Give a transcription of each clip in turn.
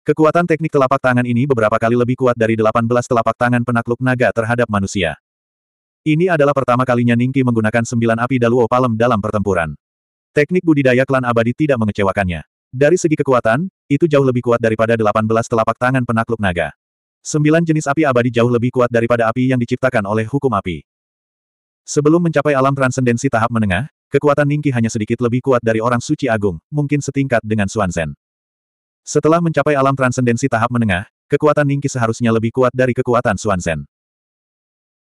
Kekuatan teknik telapak tangan ini beberapa kali lebih kuat dari 18 telapak tangan penakluk naga terhadap manusia. Ini adalah pertama kalinya Ningki menggunakan sembilan api Daluo Palem dalam pertempuran. Teknik budidaya klan abadi tidak mengecewakannya. Dari segi kekuatan, itu jauh lebih kuat daripada 18 telapak tangan penakluk naga. Sembilan jenis api abadi jauh lebih kuat daripada api yang diciptakan oleh hukum api. Sebelum mencapai alam transendensi tahap menengah, kekuatan Ningki hanya sedikit lebih kuat dari orang suci agung, mungkin setingkat dengan Suanzen. Setelah mencapai alam transendensi tahap menengah, kekuatan Ningki seharusnya lebih kuat dari kekuatan Suanzen.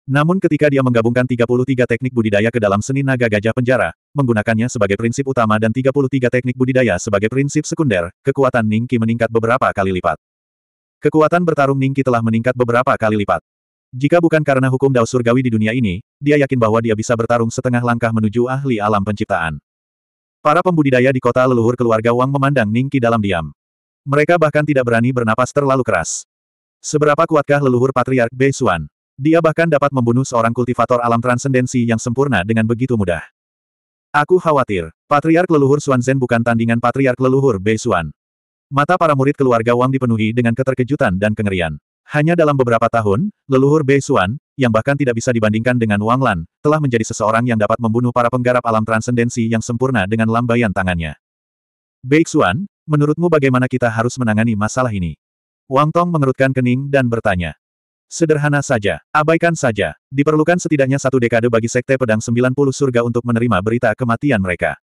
Namun ketika dia menggabungkan 33 teknik budidaya ke dalam seni naga gajah penjara, menggunakannya sebagai prinsip utama dan 33 teknik budidaya sebagai prinsip sekunder, kekuatan Ningki meningkat beberapa kali lipat. Kekuatan bertarung Ningki telah meningkat beberapa kali lipat. Jika bukan karena hukum Dao Surgawi di dunia ini, dia yakin bahwa dia bisa bertarung setengah langkah menuju ahli alam penciptaan. Para pembudidaya di kota leluhur keluarga Wang memandang Ningki dalam diam. Mereka bahkan tidak berani bernapas terlalu keras. Seberapa kuatkah leluhur Patriark Bei Beisuan? Dia bahkan dapat membunuh seorang kultivator alam transendensi yang sempurna dengan begitu mudah. Aku khawatir, Patriark leluhur Suan Zen bukan tandingan Patriark leluhur Bei Beisuan. Mata para murid keluarga Wang dipenuhi dengan keterkejutan dan kengerian. Hanya dalam beberapa tahun, leluhur Bei Beisuan, yang bahkan tidak bisa dibandingkan dengan Wang Lan, telah menjadi seseorang yang dapat membunuh para penggarap alam transendensi yang sempurna dengan lambaian tangannya. Bei Suan, Menurutmu bagaimana kita harus menangani masalah ini? Wang Tong mengerutkan kening dan bertanya. Sederhana saja, abaikan saja. Diperlukan setidaknya satu dekade bagi Sekte Pedang 90 Surga untuk menerima berita kematian mereka.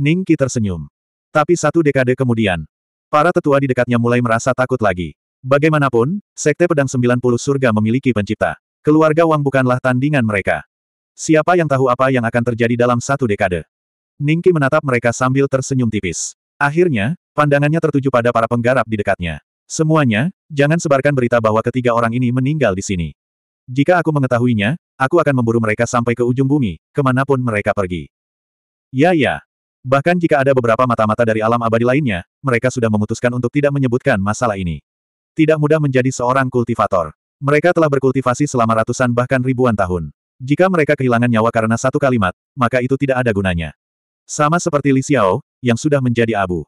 Ning Qi tersenyum. Tapi satu dekade kemudian, para tetua di dekatnya mulai merasa takut lagi. Bagaimanapun, Sekte Pedang 90 Surga memiliki pencipta. Keluarga Wang bukanlah tandingan mereka. Siapa yang tahu apa yang akan terjadi dalam satu dekade? Ning Qi menatap mereka sambil tersenyum tipis. Akhirnya, pandangannya tertuju pada para penggarap di dekatnya. Semuanya, jangan sebarkan berita bahwa ketiga orang ini meninggal di sini. Jika aku mengetahuinya, aku akan memburu mereka sampai ke ujung bumi, kemanapun mereka pergi. Ya ya. Bahkan jika ada beberapa mata-mata dari alam abadi lainnya, mereka sudah memutuskan untuk tidak menyebutkan masalah ini. Tidak mudah menjadi seorang kultivator. Mereka telah berkultivasi selama ratusan bahkan ribuan tahun. Jika mereka kehilangan nyawa karena satu kalimat, maka itu tidak ada gunanya. Sama seperti Li Xiao, yang sudah menjadi abu.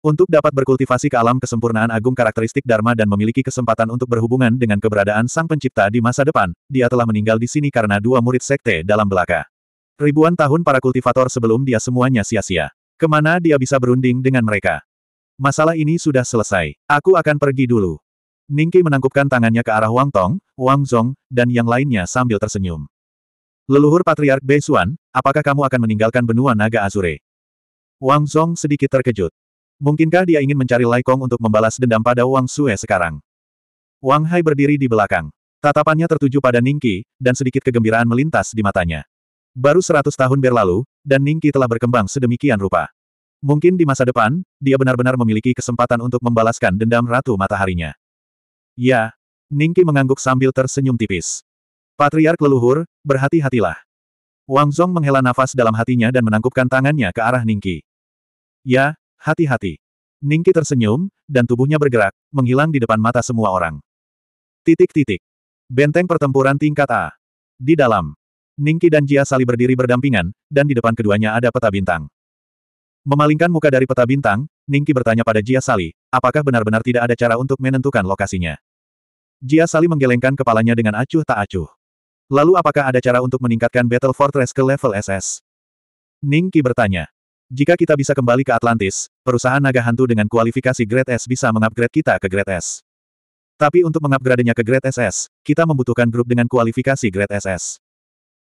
Untuk dapat berkultivasi ke alam kesempurnaan agung karakteristik Dharma dan memiliki kesempatan untuk berhubungan dengan keberadaan Sang Pencipta di masa depan, dia telah meninggal di sini karena dua murid sekte dalam belaka. Ribuan tahun para kultivator sebelum dia semuanya sia-sia. Kemana dia bisa berunding dengan mereka? Masalah ini sudah selesai. Aku akan pergi dulu. Ningki menangkupkan tangannya ke arah Wang Tong, Wang Zong, dan yang lainnya sambil tersenyum. Leluhur Patriark Bei Beisuan, apakah kamu akan meninggalkan benua naga Azure? Wang Zhong sedikit terkejut. Mungkinkah dia ingin mencari Lai Kong untuk membalas dendam pada Wang Sue sekarang? Wang Hai berdiri di belakang. Tatapannya tertuju pada Ning Qi, dan sedikit kegembiraan melintas di matanya. Baru seratus tahun berlalu, dan Ning Qi telah berkembang sedemikian rupa. Mungkin di masa depan, dia benar-benar memiliki kesempatan untuk membalaskan dendam Ratu Mataharinya. Ya, Ning Qi mengangguk sambil tersenyum tipis. Patriark leluhur, berhati-hatilah. Wang Zhong menghela nafas dalam hatinya dan menangkupkan tangannya ke arah Ning Qi. Ya, hati-hati. Ningki tersenyum, dan tubuhnya bergerak, menghilang di depan mata semua orang. Titik-titik. Benteng pertempuran tingkat A. Di dalam. Ningki dan Jia Sali berdiri berdampingan, dan di depan keduanya ada peta bintang. Memalingkan muka dari peta bintang, Ningki bertanya pada Jia Sali, apakah benar-benar tidak ada cara untuk menentukan lokasinya. Jia Sali menggelengkan kepalanya dengan acuh tak acuh. Lalu apakah ada cara untuk meningkatkan Battle Fortress ke level SS? Ningki bertanya. Jika kita bisa kembali ke Atlantis, perusahaan naga hantu dengan kualifikasi Grade S bisa mengupgrade kita ke Grade S. Tapi untuk mengupgradenya ke Grade SS, kita membutuhkan grup dengan kualifikasi Grade SS.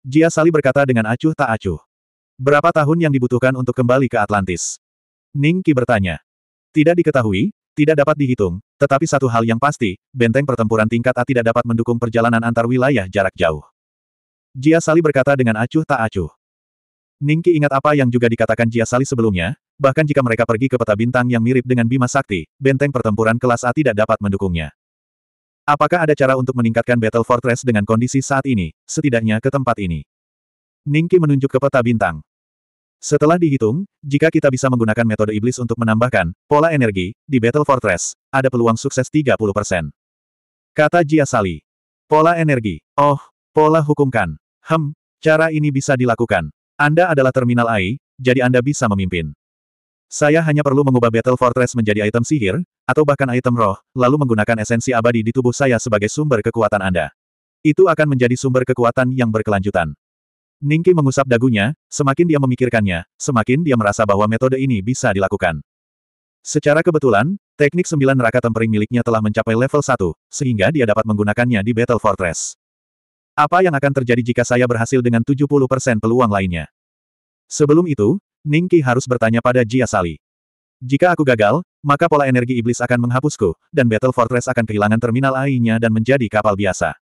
Jia Sali berkata dengan acuh tak acuh. Berapa tahun yang dibutuhkan untuk kembali ke Atlantis? Ning Qi bertanya. Tidak diketahui, tidak dapat dihitung, tetapi satu hal yang pasti, benteng pertempuran tingkat A tidak dapat mendukung perjalanan antar wilayah jarak jauh. Jia Sali berkata dengan acuh tak acuh. Ningki ingat apa yang juga dikatakan Jia Sali sebelumnya, bahkan jika mereka pergi ke peta bintang yang mirip dengan Bima Sakti, benteng pertempuran kelas A tidak dapat mendukungnya. Apakah ada cara untuk meningkatkan Battle Fortress dengan kondisi saat ini, setidaknya ke tempat ini? Ningki menunjuk ke peta bintang. Setelah dihitung, jika kita bisa menggunakan metode iblis untuk menambahkan pola energi di Battle Fortress, ada peluang sukses 30%. Kata Jia Sali. Pola energi. Oh, pola hukumkan. Hem, cara ini bisa dilakukan. Anda adalah terminal AI, jadi Anda bisa memimpin. Saya hanya perlu mengubah Battle Fortress menjadi item sihir, atau bahkan item roh, lalu menggunakan esensi abadi di tubuh saya sebagai sumber kekuatan Anda. Itu akan menjadi sumber kekuatan yang berkelanjutan. Ningki mengusap dagunya, semakin dia memikirkannya, semakin dia merasa bahwa metode ini bisa dilakukan. Secara kebetulan, teknik sembilan neraka tempering miliknya telah mencapai level 1, sehingga dia dapat menggunakannya di Battle Fortress. Apa yang akan terjadi jika saya berhasil dengan 70% peluang lainnya? Sebelum itu, Ningki harus bertanya pada Jia Sali. Jika aku gagal, maka pola energi iblis akan menghapusku, dan Battle Fortress akan kehilangan terminal AI-nya dan menjadi kapal biasa.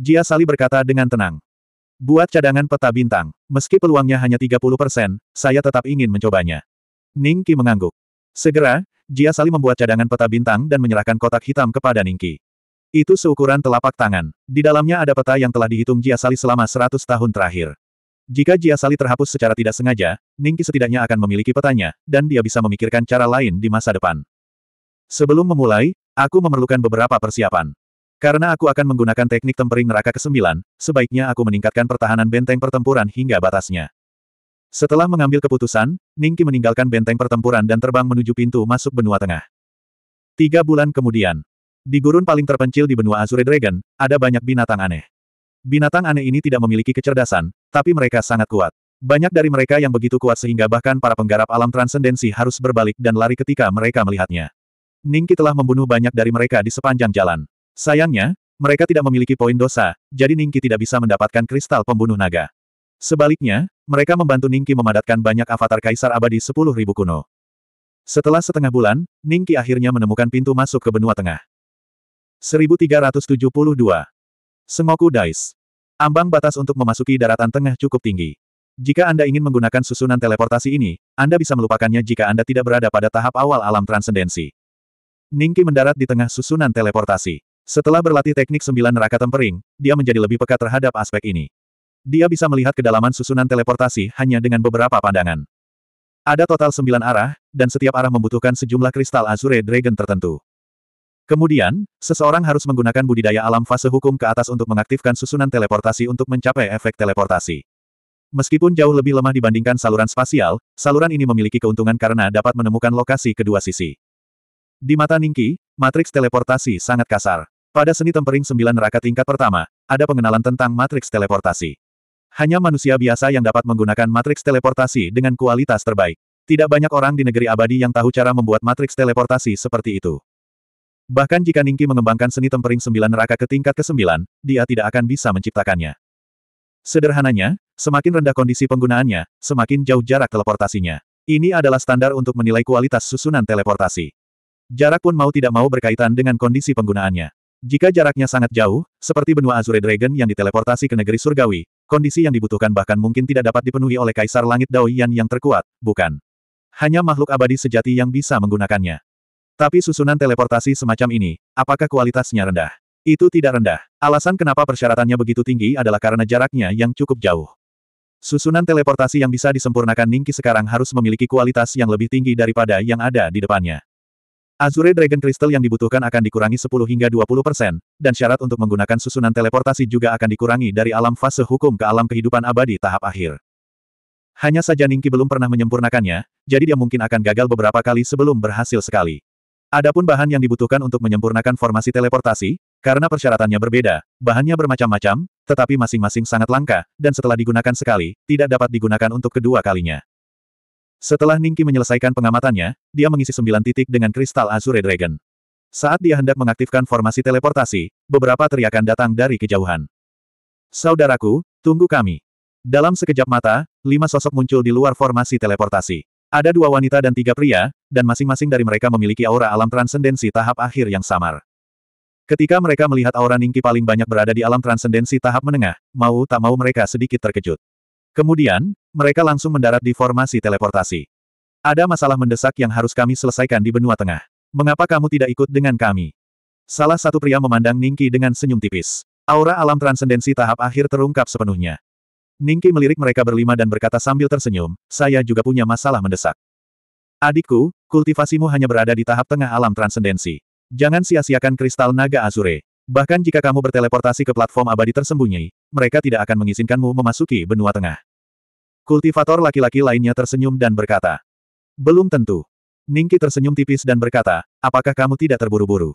Jia Sali berkata dengan tenang. Buat cadangan peta bintang, meski peluangnya hanya 30%, saya tetap ingin mencobanya. Ningki mengangguk. Segera, Jia Sali membuat cadangan peta bintang dan menyerahkan kotak hitam kepada Ningki. Itu seukuran telapak tangan. Di dalamnya ada peta yang telah dihitung Jiasali selama 100 tahun terakhir. Jika Jiasali terhapus secara tidak sengaja, Ningki setidaknya akan memiliki petanya, dan dia bisa memikirkan cara lain di masa depan. Sebelum memulai, aku memerlukan beberapa persiapan. Karena aku akan menggunakan teknik tempering neraka ke-9, sebaiknya aku meningkatkan pertahanan benteng pertempuran hingga batasnya. Setelah mengambil keputusan, Ningki meninggalkan benteng pertempuran dan terbang menuju pintu masuk benua tengah. Tiga bulan kemudian, di gurun paling terpencil di benua Azure Dragon, ada banyak binatang aneh. Binatang aneh ini tidak memiliki kecerdasan, tapi mereka sangat kuat. Banyak dari mereka yang begitu kuat sehingga bahkan para penggarap alam transendensi harus berbalik dan lari ketika mereka melihatnya. Ningki telah membunuh banyak dari mereka di sepanjang jalan. Sayangnya, mereka tidak memiliki poin dosa, jadi Ningki tidak bisa mendapatkan kristal pembunuh naga. Sebaliknya, mereka membantu Ningki memadatkan banyak avatar kaisar abadi 10.000 kuno. Setelah setengah bulan, Ningki akhirnya menemukan pintu masuk ke benua tengah. 1372. Sengoku Dice. Ambang batas untuk memasuki daratan tengah cukup tinggi. Jika Anda ingin menggunakan susunan teleportasi ini, Anda bisa melupakannya jika Anda tidak berada pada tahap awal alam transendensi. Ningki mendarat di tengah susunan teleportasi. Setelah berlatih teknik sembilan neraka tempering, dia menjadi lebih peka terhadap aspek ini. Dia bisa melihat kedalaman susunan teleportasi hanya dengan beberapa pandangan. Ada total sembilan arah, dan setiap arah membutuhkan sejumlah kristal Azure Dragon tertentu. Kemudian, seseorang harus menggunakan budidaya alam fase hukum ke atas untuk mengaktifkan susunan teleportasi untuk mencapai efek teleportasi. Meskipun jauh lebih lemah dibandingkan saluran spasial, saluran ini memiliki keuntungan karena dapat menemukan lokasi kedua sisi. Di mata Ningki, matriks teleportasi sangat kasar. Pada seni tempering sembilan neraka tingkat pertama, ada pengenalan tentang matriks teleportasi. Hanya manusia biasa yang dapat menggunakan matriks teleportasi dengan kualitas terbaik. Tidak banyak orang di negeri abadi yang tahu cara membuat matriks teleportasi seperti itu. Bahkan jika Ningki mengembangkan seni tempering sembilan neraka ke tingkat ke-9, dia tidak akan bisa menciptakannya. Sederhananya, semakin rendah kondisi penggunaannya, semakin jauh jarak teleportasinya. Ini adalah standar untuk menilai kualitas susunan teleportasi. Jarak pun mau tidak mau berkaitan dengan kondisi penggunaannya. Jika jaraknya sangat jauh, seperti benua Azure Dragon yang diteleportasi ke negeri surgawi, kondisi yang dibutuhkan bahkan mungkin tidak dapat dipenuhi oleh Kaisar Langit Dao yang terkuat, bukan. Hanya makhluk abadi sejati yang bisa menggunakannya. Tapi susunan teleportasi semacam ini, apakah kualitasnya rendah? Itu tidak rendah. Alasan kenapa persyaratannya begitu tinggi adalah karena jaraknya yang cukup jauh. Susunan teleportasi yang bisa disempurnakan Ningki sekarang harus memiliki kualitas yang lebih tinggi daripada yang ada di depannya. Azure Dragon Crystal yang dibutuhkan akan dikurangi 10 hingga 20 persen, dan syarat untuk menggunakan susunan teleportasi juga akan dikurangi dari alam fase hukum ke alam kehidupan abadi tahap akhir. Hanya saja Ningki belum pernah menyempurnakannya, jadi dia mungkin akan gagal beberapa kali sebelum berhasil sekali. Adapun bahan yang dibutuhkan untuk menyempurnakan formasi teleportasi, karena persyaratannya berbeda, bahannya bermacam-macam, tetapi masing-masing sangat langka, dan setelah digunakan sekali, tidak dapat digunakan untuk kedua kalinya. Setelah Ningki menyelesaikan pengamatannya, dia mengisi sembilan titik dengan kristal Azure Dragon. Saat dia hendak mengaktifkan formasi teleportasi, beberapa teriakan datang dari kejauhan. Saudaraku, tunggu kami. Dalam sekejap mata, lima sosok muncul di luar formasi teleportasi. Ada dua wanita dan tiga pria, dan masing-masing dari mereka memiliki aura alam transendensi tahap akhir yang samar. Ketika mereka melihat aura Ningki paling banyak berada di alam transendensi tahap menengah, mau tak mau mereka sedikit terkejut. Kemudian, mereka langsung mendarat di formasi teleportasi. Ada masalah mendesak yang harus kami selesaikan di benua tengah. Mengapa kamu tidak ikut dengan kami? Salah satu pria memandang Ningki dengan senyum tipis. Aura alam transendensi tahap akhir terungkap sepenuhnya. Ningki melirik mereka berlima dan berkata sambil tersenyum, saya juga punya masalah mendesak. Adikku, kultivasimu hanya berada di tahap tengah alam transendensi. Jangan sia-siakan kristal naga azure. Bahkan jika kamu berteleportasi ke platform abadi tersembunyi, mereka tidak akan mengizinkanmu memasuki benua tengah. Kultivator laki-laki lainnya tersenyum dan berkata, Belum tentu. Ningki tersenyum tipis dan berkata, apakah kamu tidak terburu-buru?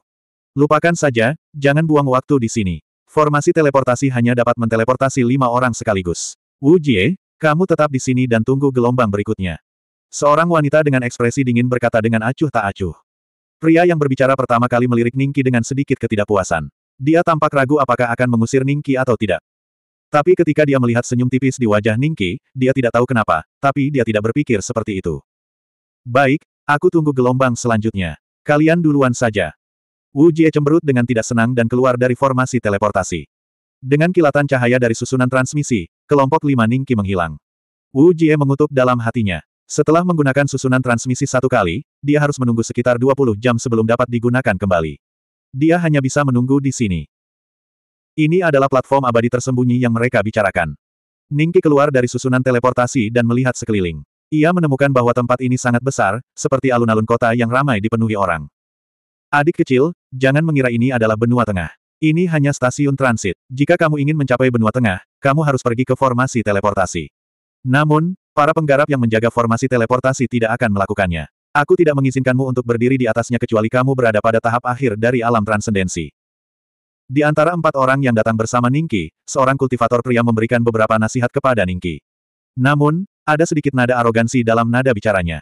Lupakan saja, jangan buang waktu di sini. Formasi teleportasi hanya dapat menteleportasi lima orang sekaligus. Wu Jie, kamu tetap di sini dan tunggu gelombang berikutnya. Seorang wanita dengan ekspresi dingin berkata dengan acuh tak acuh. Pria yang berbicara pertama kali melirik Ningki dengan sedikit ketidakpuasan. Dia tampak ragu apakah akan mengusir Ningki atau tidak. Tapi ketika dia melihat senyum tipis di wajah Ningki, dia tidak tahu kenapa, tapi dia tidak berpikir seperti itu. Baik, aku tunggu gelombang selanjutnya. Kalian duluan saja. Wu Jie cemberut dengan tidak senang dan keluar dari formasi teleportasi. Dengan kilatan cahaya dari susunan transmisi, kelompok lima Ningki menghilang. Wu Jie mengutuk dalam hatinya. Setelah menggunakan susunan transmisi satu kali, dia harus menunggu sekitar 20 jam sebelum dapat digunakan kembali. Dia hanya bisa menunggu di sini. Ini adalah platform abadi tersembunyi yang mereka bicarakan. Ningki keluar dari susunan teleportasi dan melihat sekeliling. Ia menemukan bahwa tempat ini sangat besar, seperti alun-alun kota yang ramai dipenuhi orang. Adik kecil, jangan mengira ini adalah benua tengah. Ini hanya stasiun transit. Jika kamu ingin mencapai benua tengah, kamu harus pergi ke formasi teleportasi. Namun, para penggarap yang menjaga formasi teleportasi tidak akan melakukannya. Aku tidak mengizinkanmu untuk berdiri di atasnya kecuali kamu berada pada tahap akhir dari alam transendensi. Di antara empat orang yang datang bersama Ningki, seorang kultivator pria memberikan beberapa nasihat kepada Ningki. Namun, ada sedikit nada arogansi dalam nada bicaranya.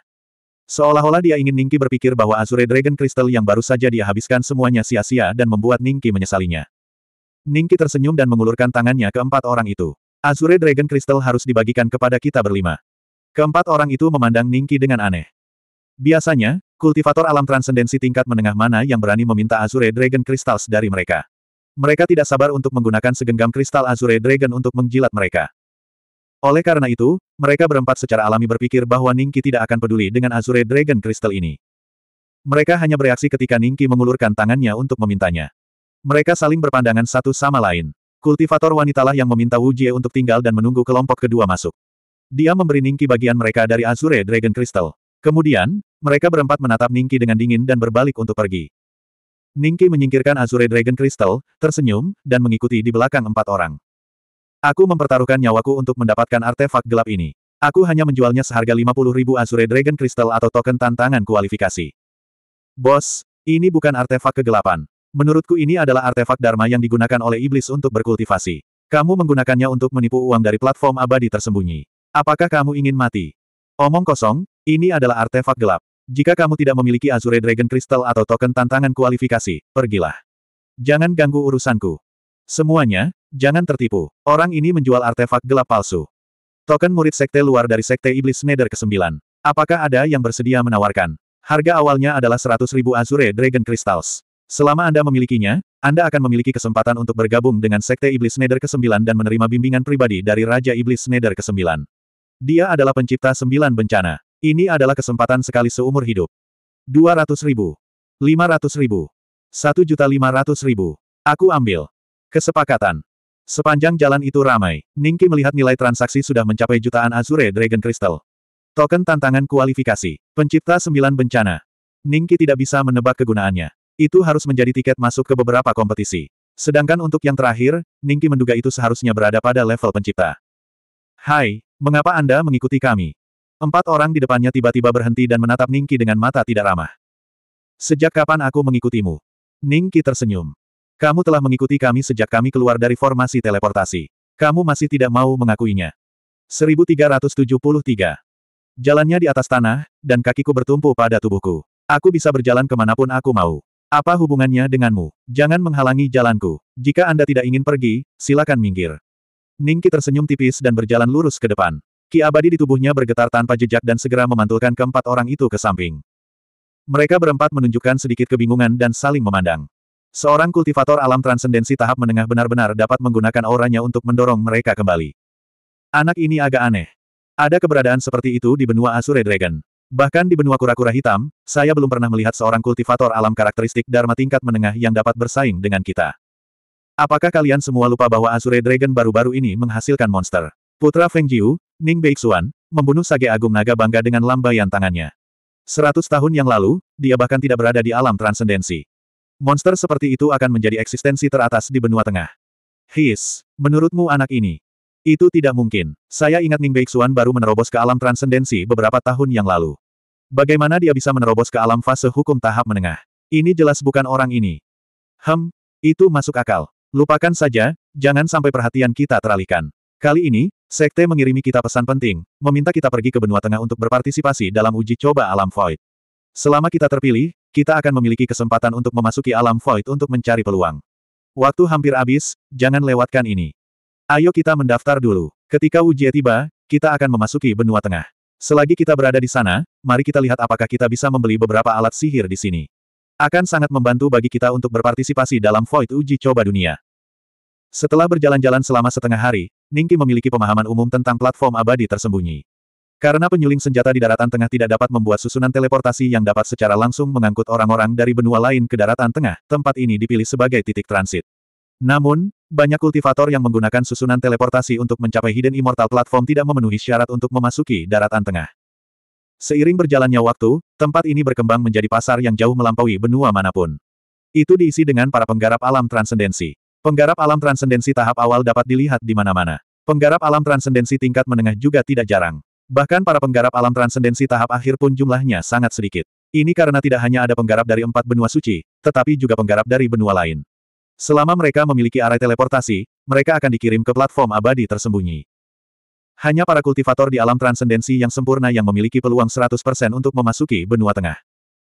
Seolah-olah dia ingin Ningki berpikir bahwa Azure Dragon Crystal yang baru saja dia habiskan semuanya sia-sia dan membuat Ningki menyesalinya. Ningki tersenyum dan mengulurkan tangannya ke empat orang itu. Azure Dragon Crystal harus dibagikan kepada kita berlima. Keempat orang itu memandang Ningki dengan aneh. Biasanya, kultivator alam transendensi tingkat menengah mana yang berani meminta Azure Dragon Crystals dari mereka. Mereka tidak sabar untuk menggunakan segenggam kristal Azure Dragon untuk menjilat mereka. Oleh karena itu, mereka berempat secara alami berpikir bahwa Ningki tidak akan peduli dengan Azure Dragon Crystal ini. Mereka hanya bereaksi ketika Ningki mengulurkan tangannya untuk memintanya. Mereka saling berpandangan satu sama lain. Kultivator wanitalah yang meminta Wu Jie untuk tinggal dan menunggu kelompok kedua masuk. Dia memberi Ningki bagian mereka dari Azure Dragon Crystal. Kemudian, mereka berempat menatap Ningki dengan dingin dan berbalik untuk pergi. Ningki menyingkirkan Azure Dragon Crystal, tersenyum, dan mengikuti di belakang empat orang. Aku mempertaruhkan nyawaku untuk mendapatkan artefak gelap ini. Aku hanya menjualnya seharga 50 ribu Azure Dragon Crystal atau token tantangan kualifikasi. Bos, ini bukan artefak kegelapan. Menurutku ini adalah artefak Dharma yang digunakan oleh iblis untuk berkultivasi. Kamu menggunakannya untuk menipu uang dari platform abadi tersembunyi. Apakah kamu ingin mati? Omong kosong, ini adalah artefak gelap. Jika kamu tidak memiliki Azure Dragon Crystal atau token tantangan kualifikasi, pergilah. Jangan ganggu urusanku. Semuanya, jangan tertipu. Orang ini menjual artefak gelap palsu. Token murid sekte luar dari sekte iblis Nether ke-9. Apakah ada yang bersedia menawarkan? Harga awalnya adalah ribu Azure Dragon Crystals. Selama Anda memilikinya, Anda akan memiliki kesempatan untuk bergabung dengan sekte iblis Nether ke-9 dan menerima bimbingan pribadi dari Raja Iblis Nether ke-9. Dia adalah pencipta sembilan bencana. Ini adalah kesempatan sekali seumur hidup. 200 ribu. 500 ribu. 1 juta 500 ribu. Aku ambil. Kesepakatan. Sepanjang jalan itu ramai, Ningki melihat nilai transaksi sudah mencapai jutaan Azure Dragon Crystal. Token tantangan kualifikasi. Pencipta sembilan bencana. Ningki tidak bisa menebak kegunaannya. Itu harus menjadi tiket masuk ke beberapa kompetisi. Sedangkan untuk yang terakhir, Ningki menduga itu seharusnya berada pada level pencipta. Hai, mengapa Anda mengikuti kami? Empat orang di depannya tiba-tiba berhenti dan menatap Ningki dengan mata tidak ramah. Sejak kapan aku mengikutimu? Ningki tersenyum. Kamu telah mengikuti kami sejak kami keluar dari formasi teleportasi. Kamu masih tidak mau mengakuinya. 1373. Jalannya di atas tanah, dan kakiku bertumpu pada tubuhku. Aku bisa berjalan kemanapun aku mau. Apa hubungannya denganmu? Jangan menghalangi jalanku. Jika Anda tidak ingin pergi, silakan minggir. Ningki tersenyum tipis dan berjalan lurus ke depan. Ki abadi di tubuhnya bergetar tanpa jejak dan segera memantulkan keempat orang itu ke samping. Mereka berempat menunjukkan sedikit kebingungan dan saling memandang. Seorang kultivator alam transendensi tahap menengah benar-benar dapat menggunakan auranya untuk mendorong mereka kembali. Anak ini agak aneh. Ada keberadaan seperti itu di benua Azure Dragon. Bahkan di benua kura-kura hitam, saya belum pernah melihat seorang kultivator alam karakteristik Dharma tingkat menengah yang dapat bersaing dengan kita. Apakah kalian semua lupa bahwa Azure Dragon baru-baru ini menghasilkan monster? Putra Feng Jiu, Ning Beixuan, membunuh Sage Agung Naga bangga dengan lambaian tangannya. Seratus tahun yang lalu, dia bahkan tidak berada di alam transendensi. Monster seperti itu akan menjadi eksistensi teratas di benua tengah. His, menurutmu anak ini? Itu tidak mungkin. Saya ingat Ning Beixuan baru menerobos ke alam transendensi beberapa tahun yang lalu. Bagaimana dia bisa menerobos ke alam fase hukum tahap menengah? Ini jelas bukan orang ini. Hem, itu masuk akal. Lupakan saja, jangan sampai perhatian kita teralihkan. Kali ini, Sekte mengirimi kita pesan penting, meminta kita pergi ke benua tengah untuk berpartisipasi dalam uji coba alam void. Selama kita terpilih, kita akan memiliki kesempatan untuk memasuki alam void untuk mencari peluang. Waktu hampir habis, jangan lewatkan ini. Ayo kita mendaftar dulu. Ketika Wujie tiba, kita akan memasuki benua tengah. Selagi kita berada di sana, mari kita lihat apakah kita bisa membeli beberapa alat sihir di sini. Akan sangat membantu bagi kita untuk berpartisipasi dalam void uji coba dunia. Setelah berjalan-jalan selama setengah hari, Ningki memiliki pemahaman umum tentang platform abadi tersembunyi. Karena penyuling senjata di daratan tengah tidak dapat membuat susunan teleportasi yang dapat secara langsung mengangkut orang-orang dari benua lain ke daratan tengah, tempat ini dipilih sebagai titik transit. Namun, banyak kultivator yang menggunakan susunan teleportasi untuk mencapai Hidden Immortal Platform tidak memenuhi syarat untuk memasuki daratan tengah. Seiring berjalannya waktu, tempat ini berkembang menjadi pasar yang jauh melampaui benua manapun. Itu diisi dengan para penggarap alam transendensi. Penggarap alam transendensi tahap awal dapat dilihat di mana-mana. Penggarap alam transendensi tingkat menengah juga tidak jarang. Bahkan para penggarap alam transendensi tahap akhir pun jumlahnya sangat sedikit. Ini karena tidak hanya ada penggarap dari empat benua suci, tetapi juga penggarap dari benua lain. Selama mereka memiliki arai teleportasi, mereka akan dikirim ke platform abadi tersembunyi. Hanya para kultivator di alam transendensi yang sempurna yang memiliki peluang 100% untuk memasuki benua tengah.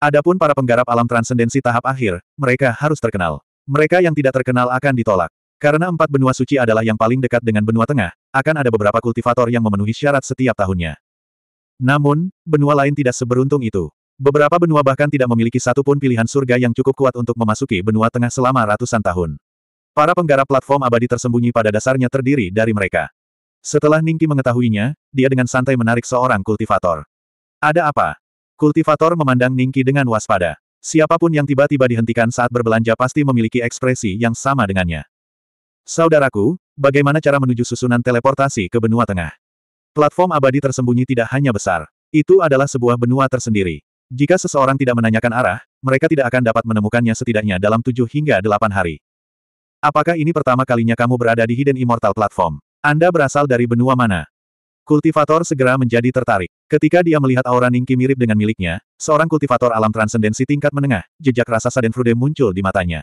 Adapun para penggarap alam transendensi tahap akhir, mereka harus terkenal. Mereka yang tidak terkenal akan ditolak. Karena empat benua suci adalah yang paling dekat dengan benua tengah, akan ada beberapa kultivator yang memenuhi syarat setiap tahunnya. Namun, benua lain tidak seberuntung itu. Beberapa benua bahkan tidak memiliki satu pun pilihan surga yang cukup kuat untuk memasuki benua tengah selama ratusan tahun. Para penggarap platform abadi tersembunyi pada dasarnya terdiri dari mereka. Setelah Ningki mengetahuinya, dia dengan santai menarik seorang kultivator. Ada apa? Kultivator memandang Ningki dengan waspada. Siapapun yang tiba-tiba dihentikan saat berbelanja pasti memiliki ekspresi yang sama dengannya. Saudaraku, bagaimana cara menuju susunan teleportasi ke benua tengah? Platform abadi tersembunyi tidak hanya besar. Itu adalah sebuah benua tersendiri. Jika seseorang tidak menanyakan arah, mereka tidak akan dapat menemukannya setidaknya dalam tujuh hingga delapan hari. Apakah ini pertama kalinya kamu berada di Hidden Immortal Platform? Anda berasal dari benua mana? Kultivator segera menjadi tertarik. Ketika dia melihat aura Ningki mirip dengan miliknya, seorang kultivator alam transendensi tingkat menengah, jejak rasa Sadenfrude muncul di matanya.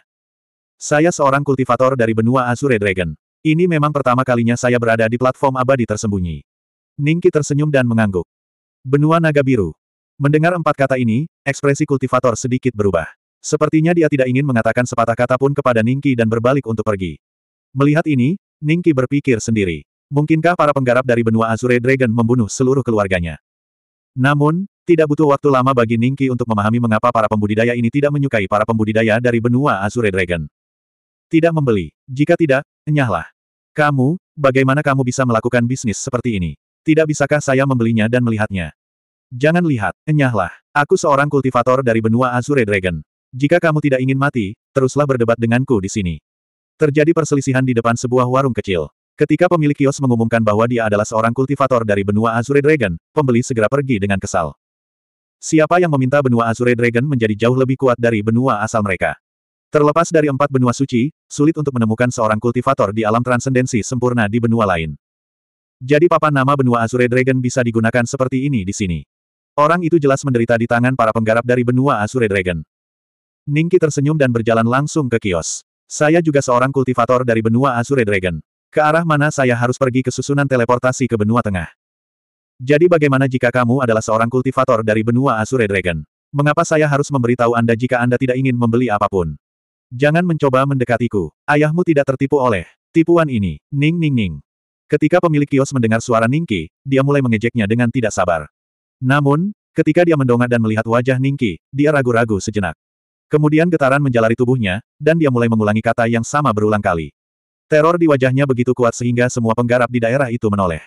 Saya seorang kultivator dari benua Azure Dragon. Ini memang pertama kalinya saya berada di platform abadi tersembunyi. Ningki tersenyum dan mengangguk. Benua naga biru. Mendengar empat kata ini, ekspresi kultivator sedikit berubah. Sepertinya dia tidak ingin mengatakan sepatah kata pun kepada Ningki dan berbalik untuk pergi. Melihat ini, Ningki berpikir sendiri. Mungkinkah para penggarap dari benua Azure Dragon membunuh seluruh keluarganya? Namun, tidak butuh waktu lama bagi Ningki untuk memahami mengapa para pembudidaya ini tidak menyukai para pembudidaya dari benua Azure Dragon. Tidak membeli. Jika tidak, enyahlah. Kamu, bagaimana kamu bisa melakukan bisnis seperti ini? Tidak bisakah saya membelinya dan melihatnya? Jangan lihat, enyahlah. Aku seorang kultivator dari benua Azure Dragon. Jika kamu tidak ingin mati, teruslah berdebat denganku di sini. Terjadi perselisihan di depan sebuah warung kecil. Ketika pemilik kios mengumumkan bahwa dia adalah seorang kultivator dari benua Azure Dragon, pembeli segera pergi dengan kesal. Siapa yang meminta benua Azure Dragon menjadi jauh lebih kuat dari benua asal mereka? Terlepas dari empat benua suci, sulit untuk menemukan seorang kultivator di alam transendensi sempurna di benua lain. Jadi papan nama benua Azure Dragon bisa digunakan seperti ini di sini. Orang itu jelas menderita di tangan para penggarap dari benua Azure Dragon. Ningki tersenyum dan berjalan langsung ke kios. Saya juga seorang kultivator dari benua Azure Dragon. Ke arah mana saya harus pergi ke susunan teleportasi ke benua tengah? Jadi bagaimana jika kamu adalah seorang kultivator dari benua Azure Dragon? Mengapa saya harus memberitahu Anda jika Anda tidak ingin membeli apapun? Jangan mencoba mendekatiku. Ayahmu tidak tertipu oleh tipuan ini. Ning ning ning. Ketika pemilik kios mendengar suara Ningki, dia mulai mengejeknya dengan tidak sabar. Namun, ketika dia mendongak dan melihat wajah Ningki, dia ragu-ragu sejenak. Kemudian getaran menjalari tubuhnya, dan dia mulai mengulangi kata yang sama berulang kali. Teror di wajahnya begitu kuat sehingga semua penggarap di daerah itu menoleh.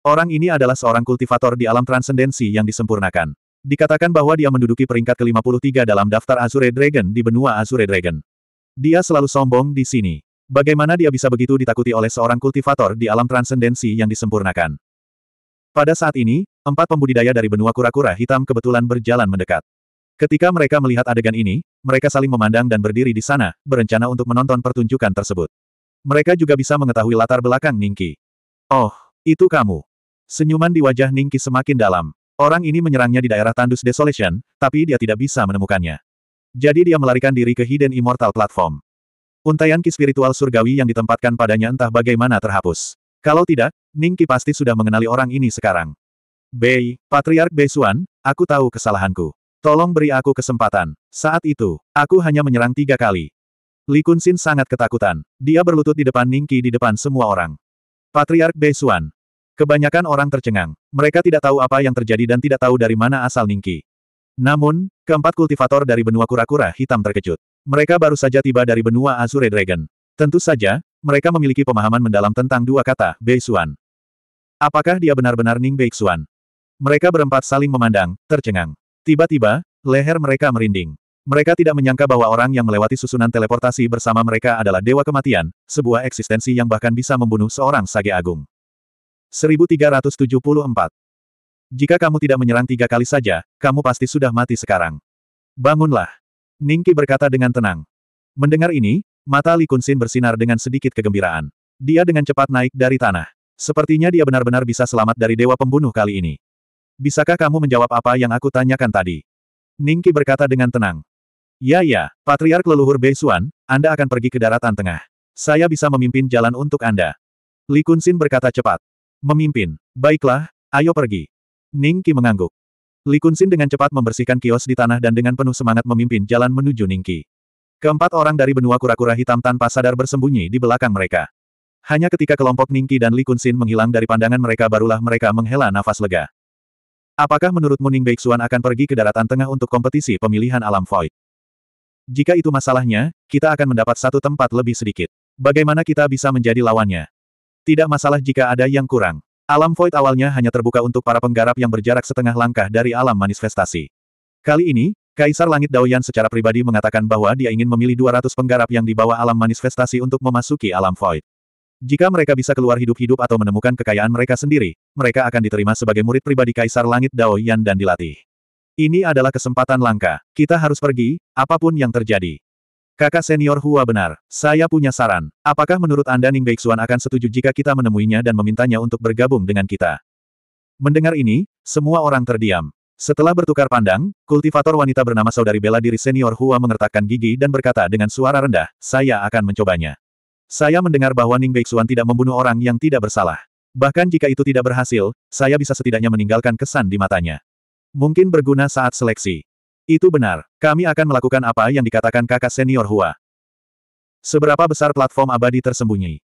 Orang ini adalah seorang kultivator di alam transendensi yang disempurnakan. Dikatakan bahwa dia menduduki peringkat ke-53 dalam daftar Azure Dragon di benua Azure Dragon. Dia selalu sombong di sini. Bagaimana dia bisa begitu ditakuti oleh seorang kultivator di alam transendensi yang disempurnakan? Pada saat ini, empat pembudidaya dari benua kura-kura hitam kebetulan berjalan mendekat. Ketika mereka melihat adegan ini, mereka saling memandang dan berdiri di sana, berencana untuk menonton pertunjukan tersebut. Mereka juga bisa mengetahui latar belakang Ningki. Oh, itu kamu. Senyuman di wajah Ningki semakin dalam. Orang ini menyerangnya di daerah tandus Desolation, tapi dia tidak bisa menemukannya. Jadi dia melarikan diri ke Hidden Immortal Platform. Untaian ki spiritual surgawi yang ditempatkan padanya entah bagaimana terhapus. Kalau tidak, Ningki pasti sudah mengenali orang ini sekarang. Bei, Patriark Bei Suan, aku tahu kesalahanku. Tolong beri aku kesempatan. Saat itu, aku hanya menyerang tiga kali. Li Kunxin sangat ketakutan. Dia berlutut di depan Ningki di depan semua orang. Patriark Bei Suan, Kebanyakan orang tercengang. Mereka tidak tahu apa yang terjadi dan tidak tahu dari mana asal Ningki. Namun, keempat kultivator dari benua kura-kura hitam terkejut. Mereka baru saja tiba dari benua Azure Dragon. Tentu saja, mereka memiliki pemahaman mendalam tentang dua kata, Beixuan. Apakah dia benar-benar Ning Beixuan? Mereka berempat saling memandang, tercengang. Tiba-tiba, leher mereka merinding. Mereka tidak menyangka bahwa orang yang melewati susunan teleportasi bersama mereka adalah Dewa Kematian, sebuah eksistensi yang bahkan bisa membunuh seorang Sage Agung. 1374. Jika kamu tidak menyerang tiga kali saja, kamu pasti sudah mati sekarang. Bangunlah. Ningki berkata dengan tenang. Mendengar ini, mata Li Kunsin bersinar dengan sedikit kegembiraan. Dia dengan cepat naik dari tanah. Sepertinya dia benar-benar bisa selamat dari dewa pembunuh kali ini. Bisakah kamu menjawab apa yang aku tanyakan tadi? Ningki berkata dengan tenang. Ya ya, Patriark Leluhur Beisuan, Anda akan pergi ke daratan tengah. Saya bisa memimpin jalan untuk Anda. Li Kunsin berkata cepat. Memimpin. Baiklah, ayo pergi. Ning Qi mengangguk. Li Kunxin dengan cepat membersihkan kios di tanah dan dengan penuh semangat memimpin jalan menuju Ning Qi. Keempat orang dari benua kura-kura hitam tanpa sadar bersembunyi di belakang mereka. Hanya ketika kelompok Ning Qi dan Li Kunxin menghilang dari pandangan mereka barulah mereka menghela nafas lega. Apakah menurutmu Ning Beixuan akan pergi ke daratan tengah untuk kompetisi pemilihan alam void? Jika itu masalahnya, kita akan mendapat satu tempat lebih sedikit. Bagaimana kita bisa menjadi lawannya? Tidak masalah jika ada yang kurang. Alam void awalnya hanya terbuka untuk para penggarap yang berjarak setengah langkah dari alam manifestasi. Kali ini, Kaisar Langit Daoyan secara pribadi mengatakan bahwa dia ingin memilih 200 penggarap yang dibawa alam manifestasi untuk memasuki alam void. Jika mereka bisa keluar hidup-hidup atau menemukan kekayaan mereka sendiri, mereka akan diterima sebagai murid pribadi Kaisar Langit Daoyan dan dilatih. Ini adalah kesempatan langka. Kita harus pergi, apapun yang terjadi. Kakak senior Hua benar, saya punya saran. Apakah menurut Anda Ning Beixuan akan setuju jika kita menemuinya dan memintanya untuk bergabung dengan kita? Mendengar ini, semua orang terdiam. Setelah bertukar pandang, kultivator wanita bernama Saudari Bela diri senior Hua mengertakkan gigi dan berkata dengan suara rendah, saya akan mencobanya. Saya mendengar bahwa Ning Beixuan tidak membunuh orang yang tidak bersalah. Bahkan jika itu tidak berhasil, saya bisa setidaknya meninggalkan kesan di matanya. Mungkin berguna saat seleksi. Itu benar, kami akan melakukan apa yang dikatakan kakak senior Hua. Seberapa besar platform abadi tersembunyi?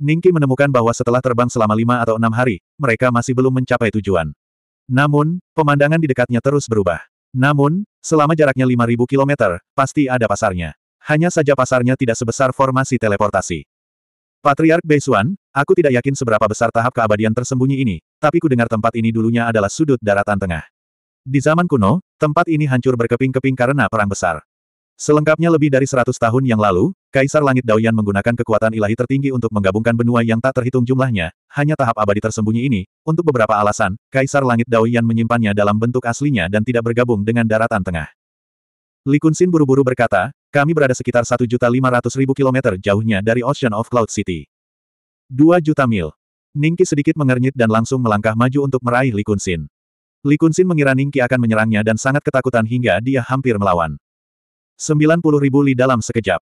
Ningki menemukan bahwa setelah terbang selama lima atau enam hari, mereka masih belum mencapai tujuan. Namun, pemandangan di dekatnya terus berubah. Namun, selama jaraknya 5.000 km, pasti ada pasarnya. Hanya saja pasarnya tidak sebesar formasi teleportasi. Patriark Beisuan, aku tidak yakin seberapa besar tahap keabadian tersembunyi ini, tapi ku dengar tempat ini dulunya adalah sudut daratan tengah. Di zaman kuno, Tempat ini hancur berkeping-keping karena perang besar. Selengkapnya lebih dari seratus tahun yang lalu, Kaisar Langit Daoyan menggunakan kekuatan ilahi tertinggi untuk menggabungkan benua yang tak terhitung jumlahnya, hanya tahap abadi tersembunyi ini, untuk beberapa alasan, Kaisar Langit Daoyan menyimpannya dalam bentuk aslinya dan tidak bergabung dengan daratan tengah. Li Kunxin buru-buru berkata, kami berada sekitar 1.500.000 km jauhnya dari Ocean of Cloud City. 2 juta mil. Ningki sedikit mengernyit dan langsung melangkah maju untuk meraih Li Kunxin. Li Kunxin mengira Ningqi akan menyerangnya dan sangat ketakutan hingga dia hampir melawan. 90 ribu li dalam sekejap.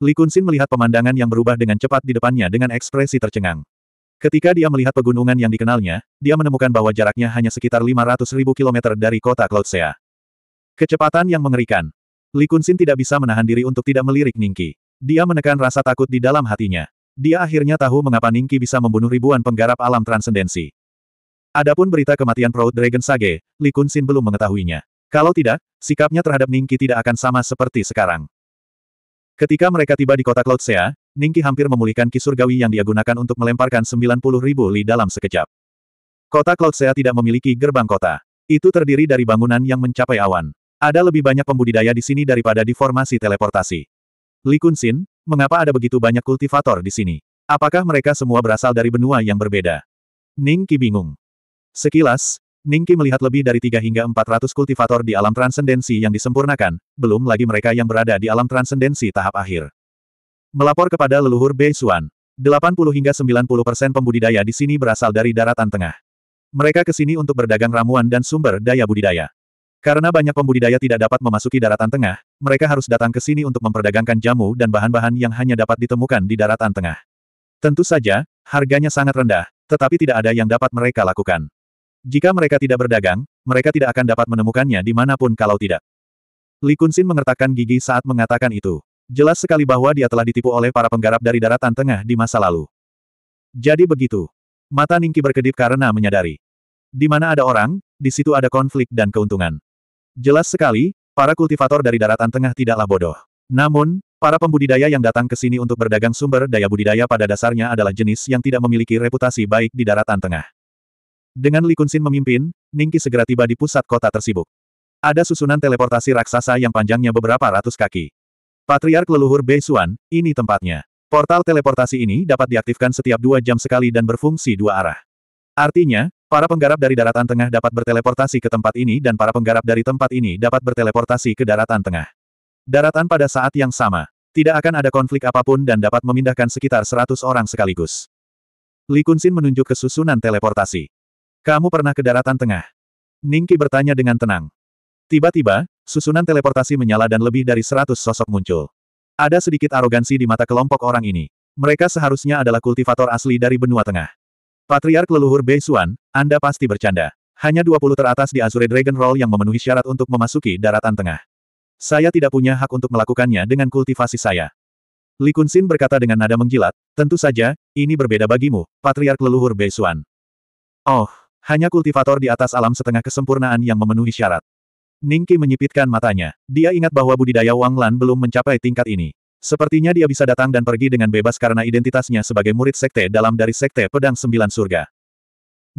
Li Kunxin melihat pemandangan yang berubah dengan cepat di depannya dengan ekspresi tercengang. Ketika dia melihat pegunungan yang dikenalnya, dia menemukan bahwa jaraknya hanya sekitar 500 ribu kilometer dari kota Cloudsea. Kecepatan yang mengerikan. Li Kunxin tidak bisa menahan diri untuk tidak melirik Ningqi. Dia menekan rasa takut di dalam hatinya. Dia akhirnya tahu mengapa Ningqi bisa membunuh ribuan penggarap alam transendensi. Adapun berita kematian Proud Dragon Sage, Li Kunxin belum mengetahuinya. Kalau tidak, sikapnya terhadap Ningki tidak akan sama seperti sekarang. Ketika mereka tiba di kota Cloud Sea, Ningki hampir memulihkan kisurgawi yang dia gunakan untuk melemparkan 90 ribu li dalam sekejap. Kota Cloud Sea tidak memiliki gerbang kota. Itu terdiri dari bangunan yang mencapai awan. Ada lebih banyak pembudidaya di sini daripada di formasi teleportasi. Li Kunxin, mengapa ada begitu banyak kultivator di sini? Apakah mereka semua berasal dari benua yang berbeda? Ningki bingung. Sekilas, Ningki melihat lebih dari tiga hingga empat ratus kultivator di alam transendensi yang disempurnakan, belum lagi mereka yang berada di alam transendensi tahap akhir. Melapor kepada leluhur Bei Xuan, 80 hingga 90 persen pembudidaya di sini berasal dari daratan tengah. Mereka ke sini untuk berdagang ramuan dan sumber daya budidaya. Karena banyak pembudidaya tidak dapat memasuki daratan tengah, mereka harus datang ke sini untuk memperdagangkan jamu dan bahan-bahan yang hanya dapat ditemukan di daratan tengah. Tentu saja, harganya sangat rendah, tetapi tidak ada yang dapat mereka lakukan. Jika mereka tidak berdagang, mereka tidak akan dapat menemukannya di dimanapun kalau tidak. Li Kunxin mengertakkan gigi saat mengatakan itu. Jelas sekali bahwa dia telah ditipu oleh para penggarap dari daratan tengah di masa lalu. Jadi begitu. Mata Ningki berkedip karena menyadari. Di mana ada orang, di situ ada konflik dan keuntungan. Jelas sekali, para kultivator dari daratan tengah tidaklah bodoh. Namun, para pembudidaya yang datang ke sini untuk berdagang sumber daya budidaya pada dasarnya adalah jenis yang tidak memiliki reputasi baik di daratan tengah. Dengan Li Kunxin memimpin, Ningki segera tiba di pusat kota tersibuk. Ada susunan teleportasi raksasa yang panjangnya beberapa ratus kaki. Patriark leluhur Bei Xuan, ini tempatnya. Portal teleportasi ini dapat diaktifkan setiap dua jam sekali dan berfungsi dua arah. Artinya, para penggarap dari daratan tengah dapat berteleportasi ke tempat ini dan para penggarap dari tempat ini dapat berteleportasi ke daratan tengah. Daratan pada saat yang sama. Tidak akan ada konflik apapun dan dapat memindahkan sekitar seratus orang sekaligus. Li Kunxin menunjuk ke susunan teleportasi. Kamu pernah ke daratan tengah? Ningki bertanya dengan tenang. Tiba-tiba, susunan teleportasi menyala dan lebih dari seratus sosok muncul. Ada sedikit arogansi di mata kelompok orang ini. Mereka seharusnya adalah kultivator asli dari benua tengah. Patriark leluhur Beisuan, Anda pasti bercanda. Hanya 20 teratas di Azure Dragon Roll yang memenuhi syarat untuk memasuki daratan tengah. Saya tidak punya hak untuk melakukannya dengan kultivasi saya. Li Kunxin berkata dengan nada menggilat, tentu saja, ini berbeda bagimu, Patriark Leluhur Beisuan. Oh, hanya kultivator di atas alam setengah kesempurnaan yang memenuhi syarat. Ningki menyipitkan matanya. Dia ingat bahwa budidaya Wang Lan belum mencapai tingkat ini. Sepertinya dia bisa datang dan pergi dengan bebas karena identitasnya sebagai murid sekte dalam dari sekte pedang sembilan surga.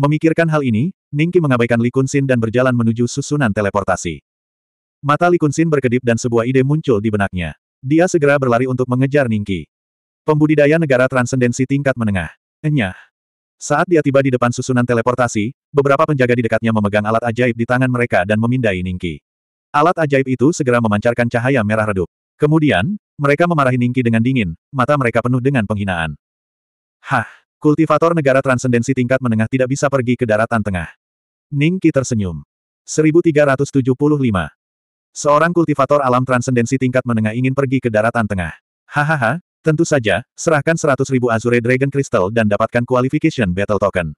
Memikirkan hal ini, Ningki mengabaikan Li Kunsin dan berjalan menuju susunan teleportasi. Mata Li Kunsin berkedip dan sebuah ide muncul di benaknya. Dia segera berlari untuk mengejar Ningki. Pembudidaya negara transendensi tingkat menengah. Enyah. Saat dia tiba di depan susunan teleportasi, beberapa penjaga di dekatnya memegang alat ajaib di tangan mereka dan memindai Ningki. Alat ajaib itu segera memancarkan cahaya merah redup. Kemudian, mereka memarahi Ningki dengan dingin, mata mereka penuh dengan penghinaan. Hah, kultivator negara transendensi tingkat menengah tidak bisa pergi ke daratan tengah. Ningki tersenyum. 1375. Seorang kultivator alam transendensi tingkat menengah ingin pergi ke daratan tengah. Hahaha, Tentu saja, serahkan 100.000 Azure Dragon Crystal dan dapatkan Qualification Battle Token.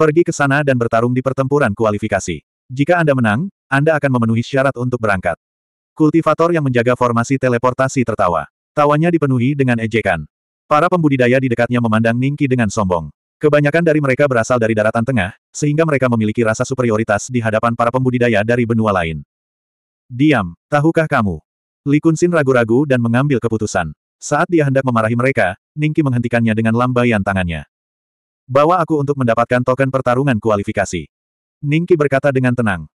Pergi ke sana dan bertarung di pertempuran kualifikasi. Jika Anda menang, Anda akan memenuhi syarat untuk berangkat. Kultivator yang menjaga formasi teleportasi tertawa. Tawanya dipenuhi dengan ejekan. Para pembudidaya di dekatnya memandang Ningki dengan sombong. Kebanyakan dari mereka berasal dari daratan tengah, sehingga mereka memiliki rasa superioritas di hadapan para pembudidaya dari benua lain. Diam, tahukah kamu? Li Kunsin ragu-ragu dan mengambil keputusan. Saat dia hendak memarahi mereka, Ningki menghentikannya dengan lambaian tangannya. Bawa aku untuk mendapatkan token pertarungan kualifikasi. Ningki berkata dengan tenang.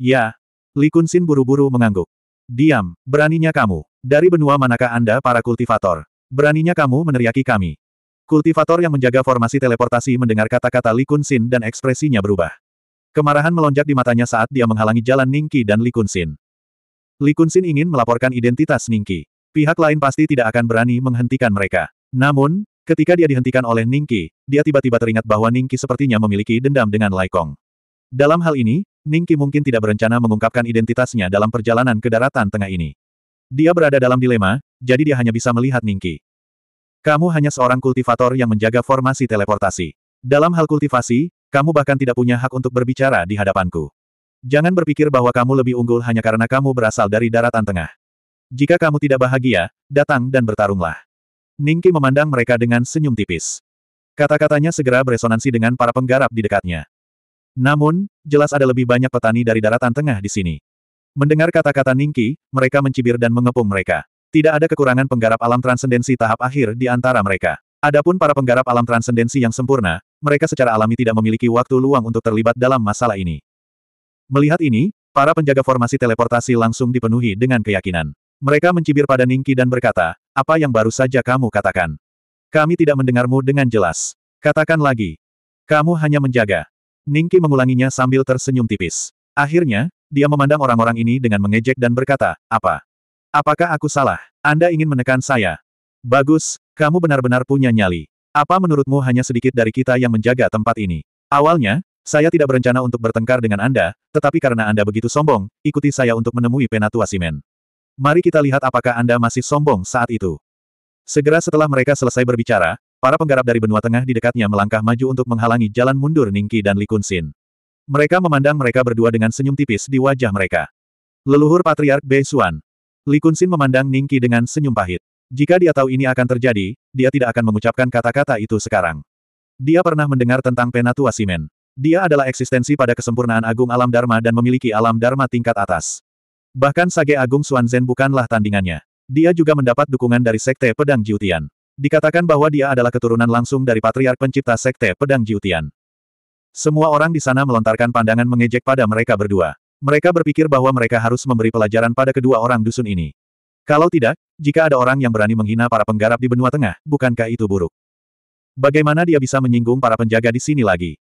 Ya. Li Kunxin buru-buru mengangguk. Diam, beraninya kamu. Dari benua manakah Anda para kultivator? Beraninya kamu meneriaki kami. Kultivator yang menjaga formasi teleportasi mendengar kata-kata Li Kunxin dan ekspresinya berubah. Kemarahan melonjak di matanya saat dia menghalangi jalan Ningki dan Li Kunxin. Li Kunxin ingin melaporkan identitas Ningki. Pihak lain pasti tidak akan berani menghentikan mereka. Namun, ketika dia dihentikan oleh Ningki, dia tiba-tiba teringat bahwa Ningki sepertinya memiliki dendam dengan Laikong. Dalam hal ini, Ningki mungkin tidak berencana mengungkapkan identitasnya dalam perjalanan ke daratan tengah ini. Dia berada dalam dilema, jadi dia hanya bisa melihat Ningki. Kamu hanya seorang kultivator yang menjaga formasi teleportasi. Dalam hal kultivasi, kamu bahkan tidak punya hak untuk berbicara di hadapanku. Jangan berpikir bahwa kamu lebih unggul hanya karena kamu berasal dari daratan tengah. Jika kamu tidak bahagia, datang dan bertarunglah. Ningki memandang mereka dengan senyum tipis. Kata-katanya segera beresonansi dengan para penggarap di dekatnya. Namun, jelas ada lebih banyak petani dari daratan tengah di sini. Mendengar kata-kata Ningki, mereka mencibir dan mengepung mereka. Tidak ada kekurangan penggarap alam transendensi tahap akhir di antara mereka. Adapun para penggarap alam transendensi yang sempurna, mereka secara alami tidak memiliki waktu luang untuk terlibat dalam masalah ini. Melihat ini, para penjaga formasi teleportasi langsung dipenuhi dengan keyakinan. Mereka mencibir pada Ningki dan berkata, apa yang baru saja kamu katakan? Kami tidak mendengarmu dengan jelas. Katakan lagi. Kamu hanya menjaga. Ningki mengulanginya sambil tersenyum tipis. Akhirnya, dia memandang orang-orang ini dengan mengejek dan berkata, apa? Apakah aku salah? Anda ingin menekan saya? Bagus, kamu benar-benar punya nyali. Apa menurutmu hanya sedikit dari kita yang menjaga tempat ini? Awalnya, saya tidak berencana untuk bertengkar dengan Anda, tetapi karena Anda begitu sombong, ikuti saya untuk menemui Penatua Simen. Mari kita lihat apakah Anda masih sombong saat itu. Segera setelah mereka selesai berbicara, para penggarap dari benua tengah di dekatnya melangkah maju untuk menghalangi jalan mundur Ningki dan Li Kunsin. Mereka memandang mereka berdua dengan senyum tipis di wajah mereka. Leluhur Patriark Bei Xuan. Li Kunsin memandang Ningki dengan senyum pahit. Jika dia tahu ini akan terjadi, dia tidak akan mengucapkan kata-kata itu sekarang. Dia pernah mendengar tentang Penatua Simen. Dia adalah eksistensi pada kesempurnaan agung alam dharma dan memiliki alam dharma tingkat atas. Bahkan Sage Agung Zhen bukanlah tandingannya. Dia juga mendapat dukungan dari Sekte Pedang Jiutian. Dikatakan bahwa dia adalah keturunan langsung dari Patriark Pencipta Sekte Pedang Jiutian. Semua orang di sana melontarkan pandangan mengejek pada mereka berdua. Mereka berpikir bahwa mereka harus memberi pelajaran pada kedua orang dusun ini. Kalau tidak, jika ada orang yang berani menghina para penggarap di benua tengah, bukankah itu buruk? Bagaimana dia bisa menyinggung para penjaga di sini lagi?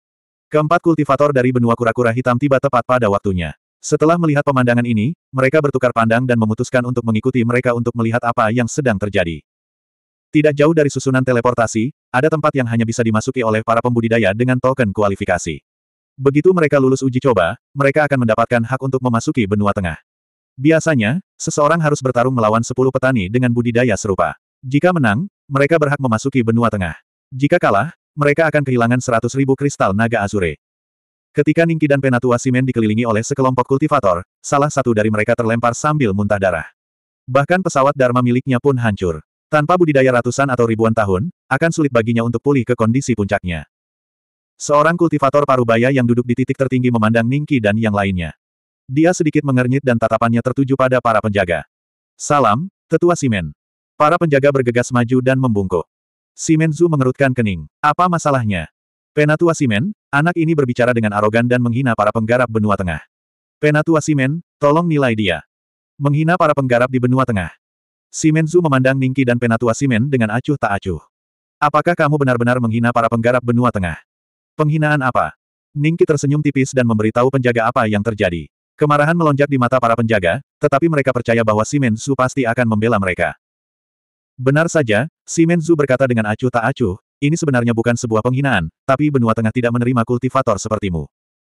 Keempat kultivator dari benua kura-kura hitam tiba tepat pada waktunya. Setelah melihat pemandangan ini, mereka bertukar pandang dan memutuskan untuk mengikuti mereka untuk melihat apa yang sedang terjadi. Tidak jauh dari susunan teleportasi, ada tempat yang hanya bisa dimasuki oleh para pembudidaya dengan token kualifikasi. Begitu mereka lulus uji coba, mereka akan mendapatkan hak untuk memasuki benua tengah. Biasanya, seseorang harus bertarung melawan 10 petani dengan budidaya serupa. Jika menang, mereka berhak memasuki benua tengah. Jika kalah, mereka akan kehilangan 100.000 kristal naga azure. Ketika Ningki dan Penatua Simen dikelilingi oleh sekelompok kultivator, salah satu dari mereka terlempar sambil muntah darah. Bahkan pesawat Dharma miliknya pun hancur. Tanpa budidaya ratusan atau ribuan tahun, akan sulit baginya untuk pulih ke kondisi puncaknya. Seorang kultivator parubaya yang duduk di titik tertinggi memandang Ningki dan yang lainnya. Dia sedikit mengernyit dan tatapannya tertuju pada para penjaga. Salam, Tetua Simen. Para penjaga bergegas maju dan membungkuk. Simen Zhu mengerutkan kening. Apa masalahnya? Penatua Simen, anak ini berbicara dengan arogan dan menghina para penggarap benua tengah. Penatua Simen, tolong nilai dia. Menghina para penggarap di benua tengah. Simenzu memandang Ningki dan Penatua Simen dengan acuh tak acuh. Apakah kamu benar-benar menghina para penggarap benua tengah? Penghinaan apa? Ningki tersenyum tipis dan memberitahu penjaga apa yang terjadi. Kemarahan melonjak di mata para penjaga, tetapi mereka percaya bahwa Simenzu pasti akan membela mereka. Benar saja, Simenzu berkata dengan acuh tak acuh, ini sebenarnya bukan sebuah penghinaan, tapi benua tengah tidak menerima kultivator sepertimu.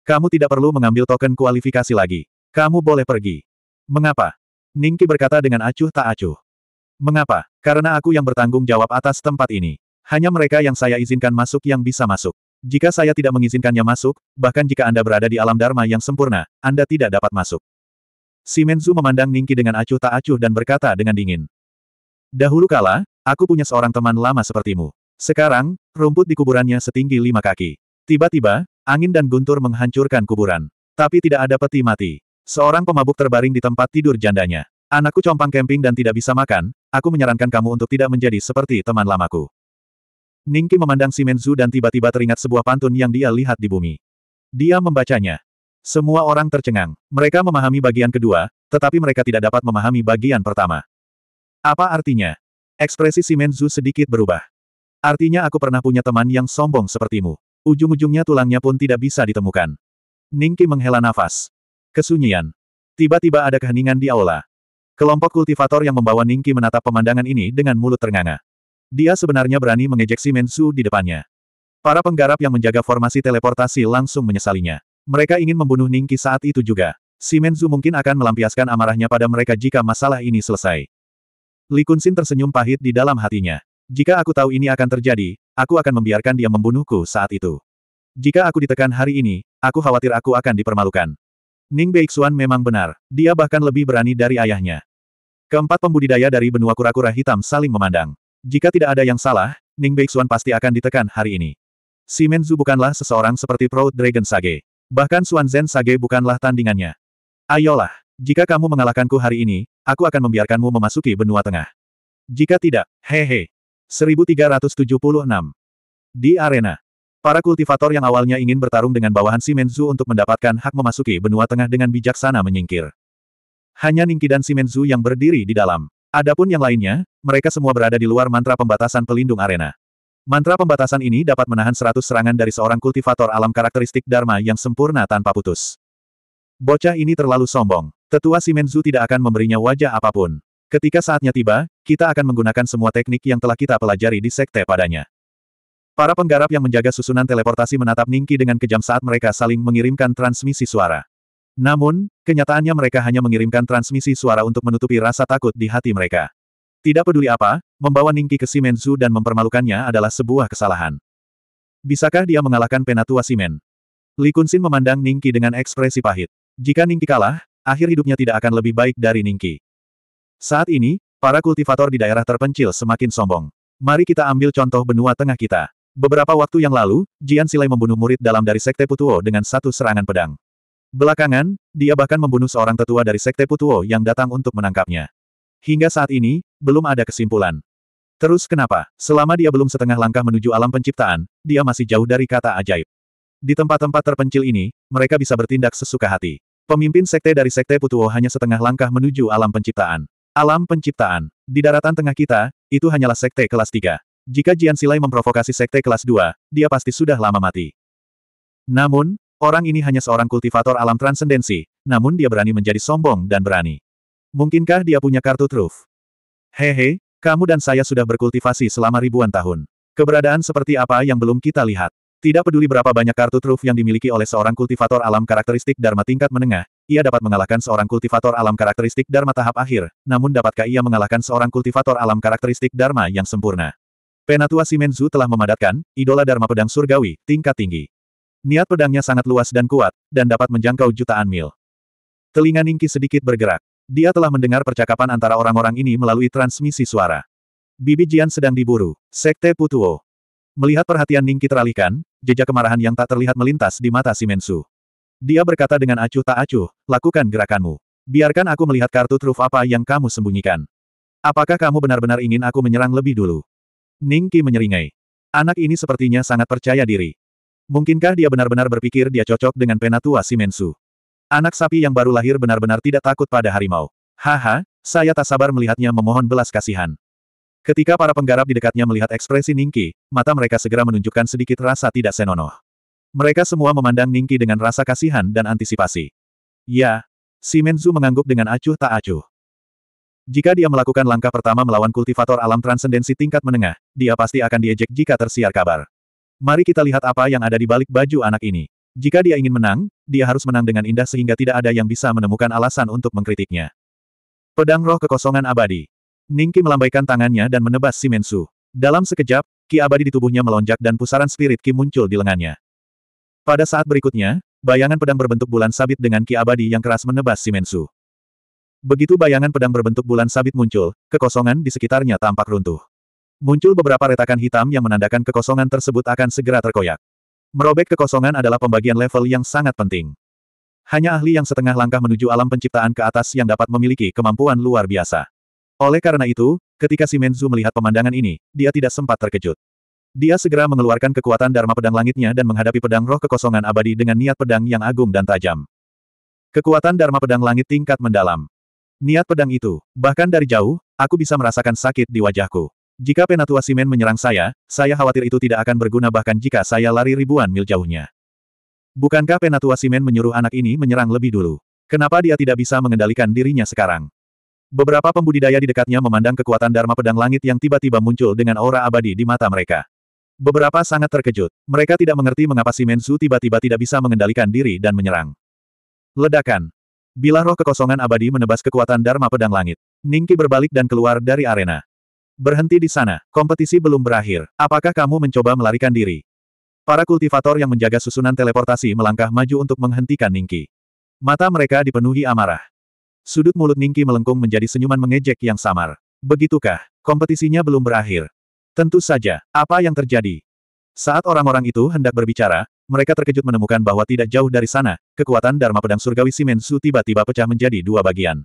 Kamu tidak perlu mengambil token kualifikasi lagi. Kamu boleh pergi. Mengapa? Ningki berkata dengan acuh tak acuh. Mengapa? Karena aku yang bertanggung jawab atas tempat ini. Hanya mereka yang saya izinkan masuk yang bisa masuk. Jika saya tidak mengizinkannya masuk, bahkan jika Anda berada di alam Dharma yang sempurna, Anda tidak dapat masuk. Simenzu memandang Ningki dengan acuh tak acuh dan berkata dengan dingin. Dahulu kala, aku punya seorang teman lama sepertimu. Sekarang, rumput di kuburannya setinggi lima kaki. Tiba-tiba, angin dan guntur menghancurkan kuburan. Tapi tidak ada peti mati. Seorang pemabuk terbaring di tempat tidur jandanya. Anakku compang camping dan tidak bisa makan, aku menyarankan kamu untuk tidak menjadi seperti teman lamaku. Ningki memandang Simenzu dan tiba-tiba teringat sebuah pantun yang dia lihat di bumi. Dia membacanya. Semua orang tercengang. Mereka memahami bagian kedua, tetapi mereka tidak dapat memahami bagian pertama. Apa artinya? Ekspresi Simenzu sedikit berubah. Artinya aku pernah punya teman yang sombong sepertimu. Ujung-ujungnya tulangnya pun tidak bisa ditemukan. Ningki menghela nafas. Kesunyian. Tiba-tiba ada keheningan di aula. Kelompok kultivator yang membawa Ningki menatap pemandangan ini dengan mulut ternganga. Dia sebenarnya berani mengejek si Mensu di depannya. Para penggarap yang menjaga formasi teleportasi langsung menyesalinya. Mereka ingin membunuh Ningki saat itu juga. Si Menzu mungkin akan melampiaskan amarahnya pada mereka jika masalah ini selesai. Li Kunxin tersenyum pahit di dalam hatinya. Jika aku tahu ini akan terjadi, aku akan membiarkan dia membunuhku saat itu. Jika aku ditekan hari ini, aku khawatir aku akan dipermalukan. Ning Beixuan memang benar, dia bahkan lebih berani dari ayahnya. Keempat pembudidaya dari benua kura-kura hitam saling memandang. Jika tidak ada yang salah, Ning Beixuan pasti akan ditekan hari ini. Si Menzu bukanlah seseorang seperti Proud Dragon Sage. Bahkan Suan Zen Sage bukanlah tandingannya. Ayolah, jika kamu mengalahkanku hari ini, aku akan membiarkanmu memasuki benua tengah. Jika tidak, hehe, 1376. Di arena. Para kultivator yang awalnya ingin bertarung dengan bawahan Simenzu untuk mendapatkan hak memasuki benua tengah dengan bijaksana menyingkir. Hanya Ningki dan Simenzu yang berdiri di dalam. Adapun yang lainnya, mereka semua berada di luar mantra pembatasan pelindung arena. Mantra pembatasan ini dapat menahan seratus serangan dari seorang kultivator alam karakteristik Dharma yang sempurna tanpa putus. Bocah ini terlalu sombong. Tetua Simenzu tidak akan memberinya wajah apapun. Ketika saatnya tiba, kita akan menggunakan semua teknik yang telah kita pelajari di sekte padanya. Para penggarap yang menjaga susunan teleportasi menatap Ningki dengan kejam saat mereka saling mengirimkan transmisi suara. Namun, kenyataannya mereka hanya mengirimkan transmisi suara untuk menutupi rasa takut di hati mereka. Tidak peduli apa, membawa Ningki ke Simenzu dan mempermalukannya adalah sebuah kesalahan. Bisakah dia mengalahkan Penatua Simen? Li Kunsin memandang Ningki dengan ekspresi pahit. Jika Ningki kalah, akhir hidupnya tidak akan lebih baik dari Ningki. Saat ini, para kultivator di daerah terpencil semakin sombong. Mari kita ambil contoh benua tengah kita. Beberapa waktu yang lalu, Jian Silai membunuh murid dalam dari Sekte Putuo dengan satu serangan pedang. Belakangan, dia bahkan membunuh seorang tetua dari Sekte Putuo yang datang untuk menangkapnya. Hingga saat ini, belum ada kesimpulan. Terus kenapa, selama dia belum setengah langkah menuju alam penciptaan, dia masih jauh dari kata ajaib. Di tempat-tempat terpencil ini, mereka bisa bertindak sesuka hati. Pemimpin sekte dari Sekte Putuo hanya setengah langkah menuju alam penciptaan. Alam penciptaan. Di daratan tengah kita, itu hanyalah sekte kelas 3. Jika Jian Silai memprovokasi sekte kelas 2, dia pasti sudah lama mati. Namun, orang ini hanya seorang kultivator alam transendensi, namun dia berani menjadi sombong dan berani. Mungkinkah dia punya kartu truf? Hehe, kamu dan saya sudah berkultivasi selama ribuan tahun. Keberadaan seperti apa yang belum kita lihat. Tidak peduli berapa banyak kartu truf yang dimiliki oleh seorang kultivator alam karakteristik Dharma tingkat menengah, ia dapat mengalahkan seorang kultivator alam karakteristik Dharma tahap akhir, namun dapatkah ia mengalahkan seorang kultivator alam karakteristik Dharma yang sempurna? Penatua Simenzu telah memadatkan, idola Dharma pedang surgawi, tingkat tinggi. Niat pedangnya sangat luas dan kuat, dan dapat menjangkau jutaan mil. Telinga Ningki sedikit bergerak. Dia telah mendengar percakapan antara orang-orang ini melalui transmisi suara. Bibi Jian sedang diburu. Sekte Putuo. Melihat perhatian Ningki teralihkan, jejak kemarahan yang tak terlihat melintas di mata Simensu. Dia berkata dengan acuh tak acuh, lakukan gerakanmu. Biarkan aku melihat kartu truf apa yang kamu sembunyikan. Apakah kamu benar-benar ingin aku menyerang lebih dulu? Ningki menyeringai. Anak ini sepertinya sangat percaya diri. Mungkinkah dia benar-benar berpikir dia cocok dengan penatua Simensu? Anak sapi yang baru lahir benar-benar tidak takut pada harimau. Haha, saya tak sabar melihatnya memohon belas kasihan. Ketika para penggarap di dekatnya melihat ekspresi Ningki, mata mereka segera menunjukkan sedikit rasa tidak senonoh. Mereka semua memandang Ningki dengan rasa kasihan dan antisipasi. Ya, si Menzu mengangguk dengan acuh tak acuh. Jika dia melakukan langkah pertama melawan kultivator alam transendensi tingkat menengah, dia pasti akan diejek jika tersiar kabar. Mari kita lihat apa yang ada di balik baju anak ini. Jika dia ingin menang, dia harus menang dengan indah sehingga tidak ada yang bisa menemukan alasan untuk mengkritiknya. Pedang roh kekosongan abadi. Ningki melambaikan tangannya dan menebas si Mensu. Dalam sekejap, ki abadi di tubuhnya melonjak dan pusaran spirit ki muncul di lengannya. Pada saat berikutnya, bayangan pedang berbentuk bulan sabit dengan ki abadi yang keras menebas Simensu. Begitu bayangan pedang berbentuk bulan sabit muncul, kekosongan di sekitarnya tampak runtuh. Muncul beberapa retakan hitam yang menandakan kekosongan tersebut akan segera terkoyak. Merobek kekosongan adalah pembagian level yang sangat penting. Hanya ahli yang setengah langkah menuju alam penciptaan ke atas yang dapat memiliki kemampuan luar biasa. Oleh karena itu, ketika Simenzu melihat pemandangan ini, dia tidak sempat terkejut. Dia segera mengeluarkan kekuatan Dharma Pedang Langitnya dan menghadapi pedang roh kekosongan abadi dengan niat pedang yang agung dan tajam. Kekuatan Dharma Pedang Langit tingkat mendalam. Niat pedang itu, bahkan dari jauh, aku bisa merasakan sakit di wajahku. Jika Penatua Simen menyerang saya, saya khawatir itu tidak akan berguna bahkan jika saya lari ribuan mil jauhnya. Bukankah Penatua Simen menyuruh anak ini menyerang lebih dulu? Kenapa dia tidak bisa mengendalikan dirinya sekarang? Beberapa pembudidaya di dekatnya memandang kekuatan Dharma Pedang Langit yang tiba-tiba muncul dengan aura abadi di mata mereka. Beberapa sangat terkejut. Mereka tidak mengerti mengapa si Mensu tiba-tiba tidak bisa mengendalikan diri dan menyerang. Ledakan. Bila roh kekosongan abadi menebas kekuatan Dharma Pedang Langit, Ningki berbalik dan keluar dari arena. Berhenti di sana, kompetisi belum berakhir. Apakah kamu mencoba melarikan diri? Para kultivator yang menjaga susunan teleportasi melangkah maju untuk menghentikan Ningki. Mata mereka dipenuhi amarah. Sudut mulut Ningki melengkung menjadi senyuman mengejek yang samar. Begitukah, kompetisinya belum berakhir. Tentu saja, apa yang terjadi? Saat orang-orang itu hendak berbicara, mereka terkejut menemukan bahwa tidak jauh dari sana, kekuatan Dharma Pedang Surgawi Simensu tiba-tiba pecah menjadi dua bagian.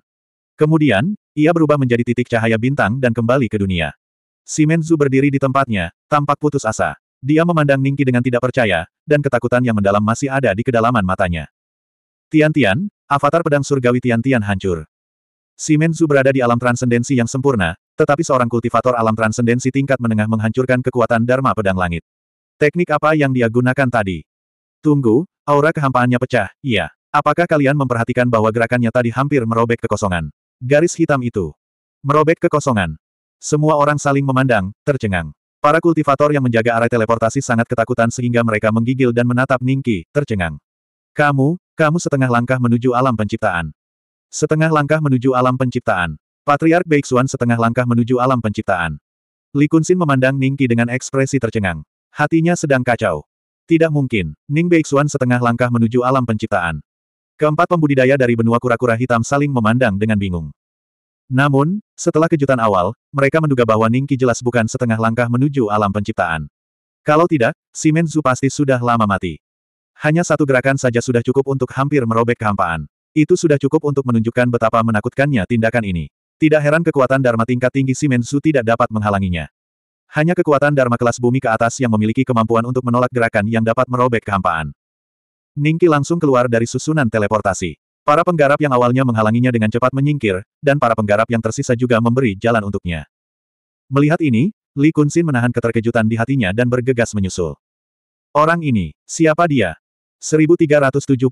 Kemudian, ia berubah menjadi titik cahaya bintang dan kembali ke dunia. Simensu berdiri di tempatnya, tampak putus asa. Dia memandang Ningki dengan tidak percaya, dan ketakutan yang mendalam masih ada di kedalaman matanya. Tian-Tian, avatar pedang surgawi Tian-Tian hancur. Simenzu berada di alam transendensi yang sempurna, tetapi seorang kultivator alam transendensi tingkat menengah menghancurkan kekuatan Dharma Pedang Langit. Teknik apa yang dia gunakan tadi? Tunggu, aura kehampaannya pecah, iya. Apakah kalian memperhatikan bahwa gerakannya tadi hampir merobek kekosongan? Garis hitam itu. Merobek kekosongan. Semua orang saling memandang, tercengang. Para kultivator yang menjaga arah teleportasi sangat ketakutan sehingga mereka menggigil dan menatap Ningki, tercengang. Kamu, kamu setengah langkah menuju alam penciptaan. Setengah langkah menuju alam penciptaan. Patriark Beixuan setengah langkah menuju alam penciptaan. Li Kunxin memandang Ning Qi dengan ekspresi tercengang. Hatinya sedang kacau. Tidak mungkin, Ning Beixuan setengah langkah menuju alam penciptaan. Keempat pembudidaya dari benua kura-kura hitam saling memandang dengan bingung. Namun, setelah kejutan awal, mereka menduga bahwa Ning Qi jelas bukan setengah langkah menuju alam penciptaan. Kalau tidak, si Menzu pasti sudah lama mati. Hanya satu gerakan saja sudah cukup untuk hampir merobek kehampaan. Itu sudah cukup untuk menunjukkan betapa menakutkannya tindakan ini. Tidak heran kekuatan Dharma tingkat tinggi si tidak dapat menghalanginya. Hanya kekuatan Dharma kelas bumi ke atas yang memiliki kemampuan untuk menolak gerakan yang dapat merobek kehampaan. Ningki langsung keluar dari susunan teleportasi. Para penggarap yang awalnya menghalanginya dengan cepat menyingkir, dan para penggarap yang tersisa juga memberi jalan untuknya. Melihat ini, Li Kunsin menahan keterkejutan di hatinya dan bergegas menyusul. Orang ini, siapa dia? 1377.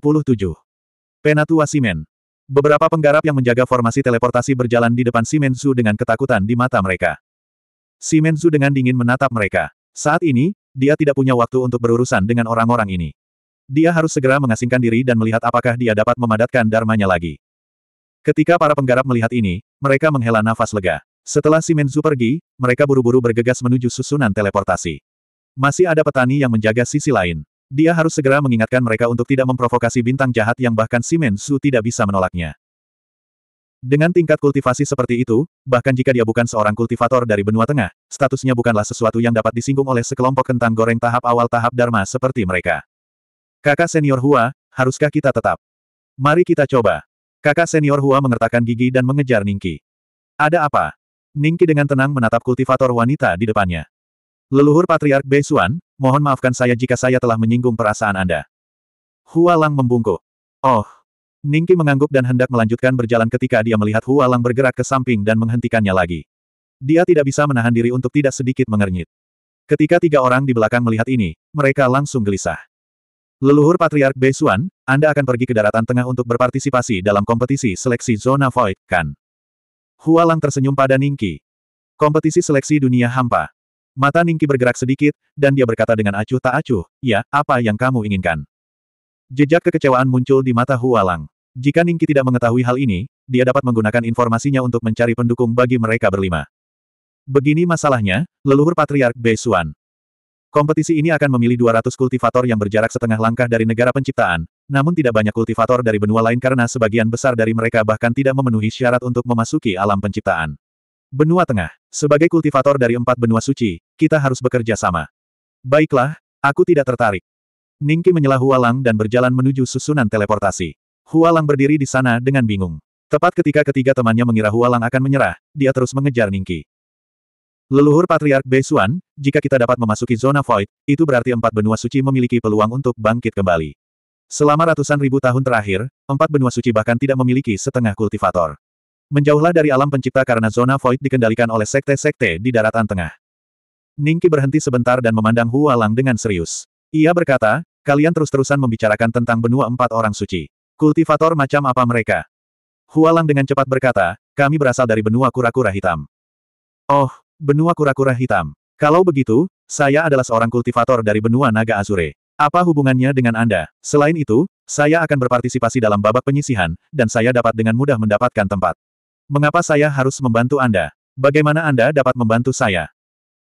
Penatua Simen. Beberapa penggarap yang menjaga formasi teleportasi berjalan di depan Simenzu dengan ketakutan di mata mereka. Simenzu dengan dingin menatap mereka. Saat ini, dia tidak punya waktu untuk berurusan dengan orang-orang ini. Dia harus segera mengasingkan diri dan melihat apakah dia dapat memadatkan dharmanya lagi. Ketika para penggarap melihat ini, mereka menghela nafas lega. Setelah Simenzu pergi, mereka buru-buru bergegas menuju susunan teleportasi. Masih ada petani yang menjaga sisi lain. Dia harus segera mengingatkan mereka untuk tidak memprovokasi bintang jahat yang bahkan Simen Su tidak bisa menolaknya. Dengan tingkat kultivasi seperti itu, bahkan jika dia bukan seorang kultivator dari benua tengah, statusnya bukanlah sesuatu yang dapat disinggung oleh sekelompok kentang goreng tahap awal tahap Dharma seperti mereka. Kakak senior Hua, haruskah kita tetap? Mari kita coba. Kakak senior Hua mengertakkan gigi dan mengejar Ningki. Ada apa? Ningki dengan tenang menatap kultivator wanita di depannya. Leluhur Patriark Beisuan, mohon maafkan saya jika saya telah menyinggung perasaan Anda. Hualang membungkuk. Oh. Ningki mengangguk dan hendak melanjutkan berjalan ketika dia melihat Hualang bergerak ke samping dan menghentikannya lagi. Dia tidak bisa menahan diri untuk tidak sedikit mengernyit. Ketika tiga orang di belakang melihat ini, mereka langsung gelisah. Leluhur Patriark Beisuan, Anda akan pergi ke daratan tengah untuk berpartisipasi dalam kompetisi seleksi zona void, kan? Hualang tersenyum pada Ningki. Kompetisi seleksi dunia hampa. Mata Ningki bergerak sedikit, dan dia berkata dengan acuh tak acuh, ya, apa yang kamu inginkan? Jejak kekecewaan muncul di mata Hualang. Jika Ningki tidak mengetahui hal ini, dia dapat menggunakan informasinya untuk mencari pendukung bagi mereka berlima. Begini masalahnya, leluhur patriark Bei Beisuan. Kompetisi ini akan memilih 200 kultivator yang berjarak setengah langkah dari negara penciptaan, namun tidak banyak kultivator dari benua lain karena sebagian besar dari mereka bahkan tidak memenuhi syarat untuk memasuki alam penciptaan. Benua Tengah. Sebagai kultivator dari empat benua suci, kita harus bekerja sama. Baiklah, aku tidak tertarik. Ningki menyela Hualang dan berjalan menuju susunan teleportasi. Hualang berdiri di sana dengan bingung. Tepat ketika ketiga temannya mengira Hualang akan menyerah, dia terus mengejar Ningki. Leluhur Patriark Beisuan, jika kita dapat memasuki zona void, itu berarti empat benua suci memiliki peluang untuk bangkit kembali. Selama ratusan ribu tahun terakhir, empat benua suci bahkan tidak memiliki setengah kultivator. Menjauhlah dari alam pencipta karena zona void dikendalikan oleh sekte-sekte di daratan tengah. Ningki berhenti sebentar dan memandang Hua Lang dengan serius. Ia berkata, kalian terus-terusan membicarakan tentang benua empat orang suci. Kultivator macam apa mereka? Hua Lang dengan cepat berkata, kami berasal dari benua kura-kura hitam. Oh, benua kura-kura hitam. Kalau begitu, saya adalah seorang kultivator dari benua naga Azure. Apa hubungannya dengan Anda? Selain itu, saya akan berpartisipasi dalam babak penyisihan, dan saya dapat dengan mudah mendapatkan tempat. Mengapa saya harus membantu Anda? Bagaimana Anda dapat membantu saya?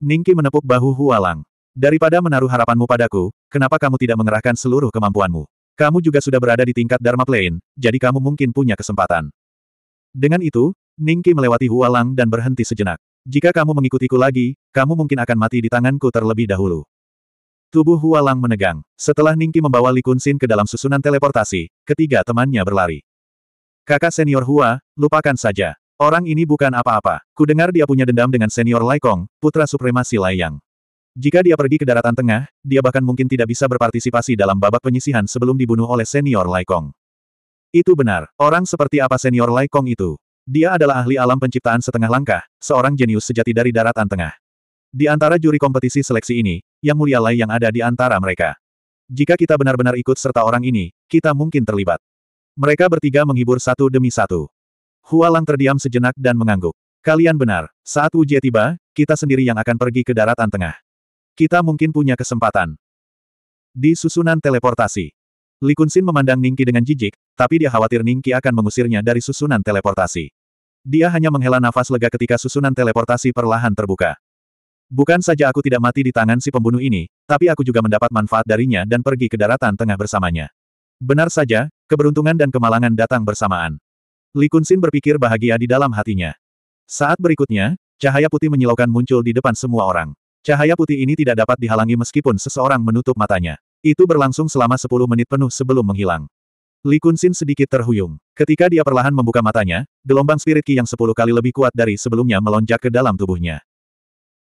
Ningki menepuk bahu Hualang. Daripada menaruh harapanmu padaku, kenapa kamu tidak mengerahkan seluruh kemampuanmu? Kamu juga sudah berada di tingkat Dharma Plain, jadi kamu mungkin punya kesempatan. Dengan itu, Ningki melewati Hualang dan berhenti sejenak. Jika kamu mengikutiku lagi, kamu mungkin akan mati di tanganku terlebih dahulu. Tubuh Hualang menegang. Setelah Ningki membawa Li Kunsin ke dalam susunan teleportasi, ketiga temannya berlari. Kakak senior Hua, lupakan saja. Orang ini bukan apa-apa. Kudengar dia punya dendam dengan senior Kong, putra supremasi Lai Yang. Jika dia pergi ke daratan tengah, dia bahkan mungkin tidak bisa berpartisipasi dalam babak penyisihan sebelum dibunuh oleh senior Kong. Itu benar, orang seperti apa senior Kong itu? Dia adalah ahli alam penciptaan setengah langkah, seorang jenius sejati dari daratan tengah. Di antara juri kompetisi seleksi ini, yang mulia Lai yang ada di antara mereka. Jika kita benar-benar ikut serta orang ini, kita mungkin terlibat. Mereka bertiga menghibur satu demi satu. Hualang terdiam sejenak dan mengangguk. Kalian benar, saat Wujie tiba, kita sendiri yang akan pergi ke daratan tengah. Kita mungkin punya kesempatan. Di susunan teleportasi. Li Kunxin memandang Ningki dengan jijik, tapi dia khawatir Ningki akan mengusirnya dari susunan teleportasi. Dia hanya menghela nafas lega ketika susunan teleportasi perlahan terbuka. Bukan saja aku tidak mati di tangan si pembunuh ini, tapi aku juga mendapat manfaat darinya dan pergi ke daratan tengah bersamanya. Benar saja, Keberuntungan dan kemalangan datang bersamaan. Li Kunxin berpikir bahagia di dalam hatinya. Saat berikutnya, cahaya putih menyilaukan muncul di depan semua orang. Cahaya putih ini tidak dapat dihalangi meskipun seseorang menutup matanya. Itu berlangsung selama 10 menit penuh sebelum menghilang. Li Kunxin sedikit terhuyung. Ketika dia perlahan membuka matanya, gelombang spirit ki yang 10 kali lebih kuat dari sebelumnya melonjak ke dalam tubuhnya.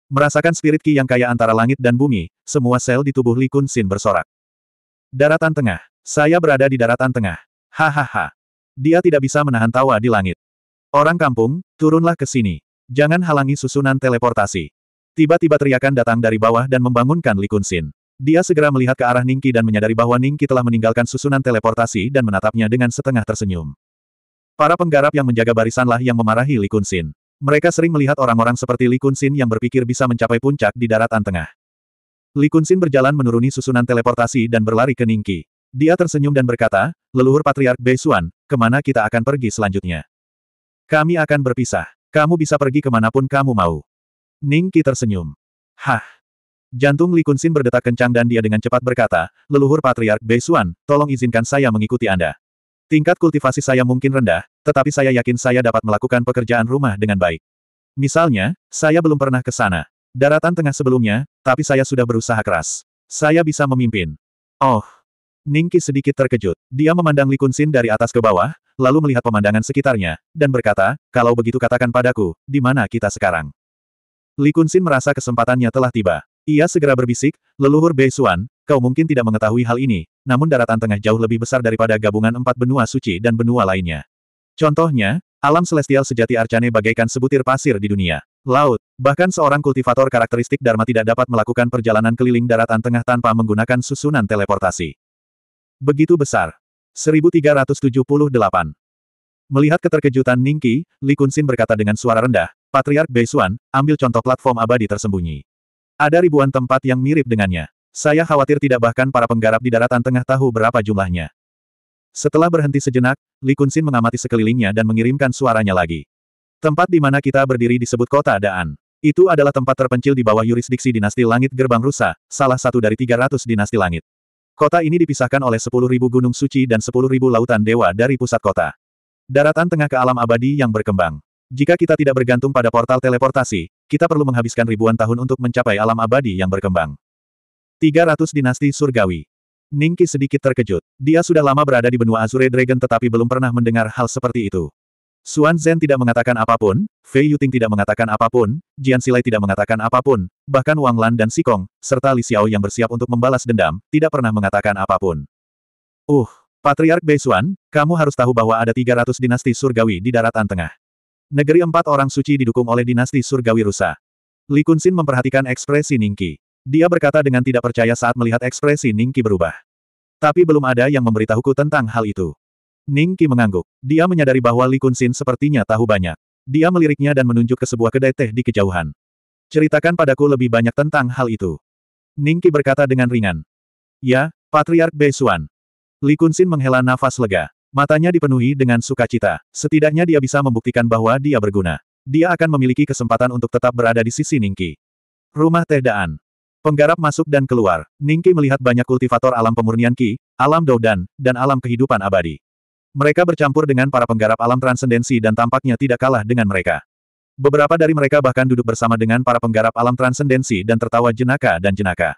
Merasakan spirit ki yang kaya antara langit dan bumi, semua sel di tubuh Li Kunxin bersorak. Daratan tengah. Saya berada di daratan tengah. Hahaha. Dia tidak bisa menahan tawa di langit. Orang kampung, turunlah ke sini. Jangan halangi susunan teleportasi. Tiba-tiba teriakan datang dari bawah dan membangunkan Li Kunxin. Dia segera melihat ke arah Ningki dan menyadari bahwa Ningki telah meninggalkan susunan teleportasi dan menatapnya dengan setengah tersenyum. Para penggarap yang menjaga barisanlah yang memarahi Li Kunxin. Mereka sering melihat orang-orang seperti Li Kunxin yang berpikir bisa mencapai puncak di daratan tengah. Li Kunxin berjalan menuruni susunan teleportasi dan berlari ke Ningki. Dia tersenyum dan berkata, leluhur Patriark Beisuan, kemana kita akan pergi selanjutnya? Kami akan berpisah. Kamu bisa pergi kemanapun kamu mau. Ning Qi tersenyum. Hah. Jantung Li Kunxin berdetak kencang dan dia dengan cepat berkata, leluhur Patriark Beisuan, tolong izinkan saya mengikuti Anda. Tingkat kultivasi saya mungkin rendah, tetapi saya yakin saya dapat melakukan pekerjaan rumah dengan baik. Misalnya, saya belum pernah ke sana. Daratan tengah sebelumnya, tapi saya sudah berusaha keras. Saya bisa memimpin. Oh, Ningki sedikit terkejut. Dia memandang Li Kunsin dari atas ke bawah, lalu melihat pemandangan sekitarnya, dan berkata, kalau begitu katakan padaku, di mana kita sekarang? Li Kunsin merasa kesempatannya telah tiba. Ia segera berbisik, leluhur Bei Xuan, kau mungkin tidak mengetahui hal ini, namun daratan tengah jauh lebih besar daripada gabungan empat benua suci dan benua lainnya. Contohnya, alam celestial sejati Arcane bagaikan sebutir pasir di dunia. Laut, bahkan seorang kultivator karakteristik Dharma tidak dapat melakukan perjalanan keliling daratan tengah tanpa menggunakan susunan teleportasi. Begitu besar. 1378. Melihat keterkejutan Ningki, Li Kunsin berkata dengan suara rendah, Patriark Beisuan, ambil contoh platform abadi tersembunyi. Ada ribuan tempat yang mirip dengannya. Saya khawatir tidak bahkan para penggarap di daratan tengah tahu berapa jumlahnya. Setelah berhenti sejenak, Li Kunsin mengamati sekelilingnya dan mengirimkan suaranya lagi. Tempat di mana kita berdiri disebut kota Daan. Itu adalah tempat terpencil di bawah yurisdiksi dinasti langit gerbang rusa, salah satu dari 300 dinasti langit. Kota ini dipisahkan oleh 10.000 gunung suci dan 10.000 lautan dewa dari pusat kota. Daratan tengah ke alam abadi yang berkembang. Jika kita tidak bergantung pada portal teleportasi, kita perlu menghabiskan ribuan tahun untuk mencapai alam abadi yang berkembang. 300 Dinasti Surgawi Ningki sedikit terkejut. Dia sudah lama berada di benua Azure Dragon tetapi belum pernah mendengar hal seperti itu. Xuan Zhen tidak mengatakan apapun, Fei Yuting tidak mengatakan apapun, Jian Silai tidak mengatakan apapun, bahkan Wang Lan dan Sikong, serta Li Xiao yang bersiap untuk membalas dendam, tidak pernah mengatakan apapun. Uh, Patriark Bei Suan, kamu harus tahu bahwa ada 300 dinasti surgawi di daratan tengah. Negeri empat orang suci didukung oleh dinasti surgawi rusa. Li Kunsin memperhatikan ekspresi Ningki. Dia berkata dengan tidak percaya saat melihat ekspresi Ningki berubah. Tapi belum ada yang memberitahuku tentang hal itu. Ning Qi mengangguk. Dia menyadari bahwa Li Kunxin sepertinya tahu banyak. Dia meliriknya dan menunjuk ke sebuah kedai teh di kejauhan. Ceritakan padaku lebih banyak tentang hal itu. Ning Qi berkata dengan ringan. Ya, Patriark Bei Xuan. Li Kunxin menghela nafas lega. Matanya dipenuhi dengan sukacita. Setidaknya dia bisa membuktikan bahwa dia berguna. Dia akan memiliki kesempatan untuk tetap berada di sisi Ning Qi. Rumah Teh Daan. Penggarap masuk dan keluar. Ning Qi melihat banyak kultivator alam pemurnian Qi, alam dan dan alam kehidupan abadi. Mereka bercampur dengan para penggarap alam transendensi dan tampaknya tidak kalah dengan mereka. Beberapa dari mereka bahkan duduk bersama dengan para penggarap alam transendensi dan tertawa jenaka dan jenaka.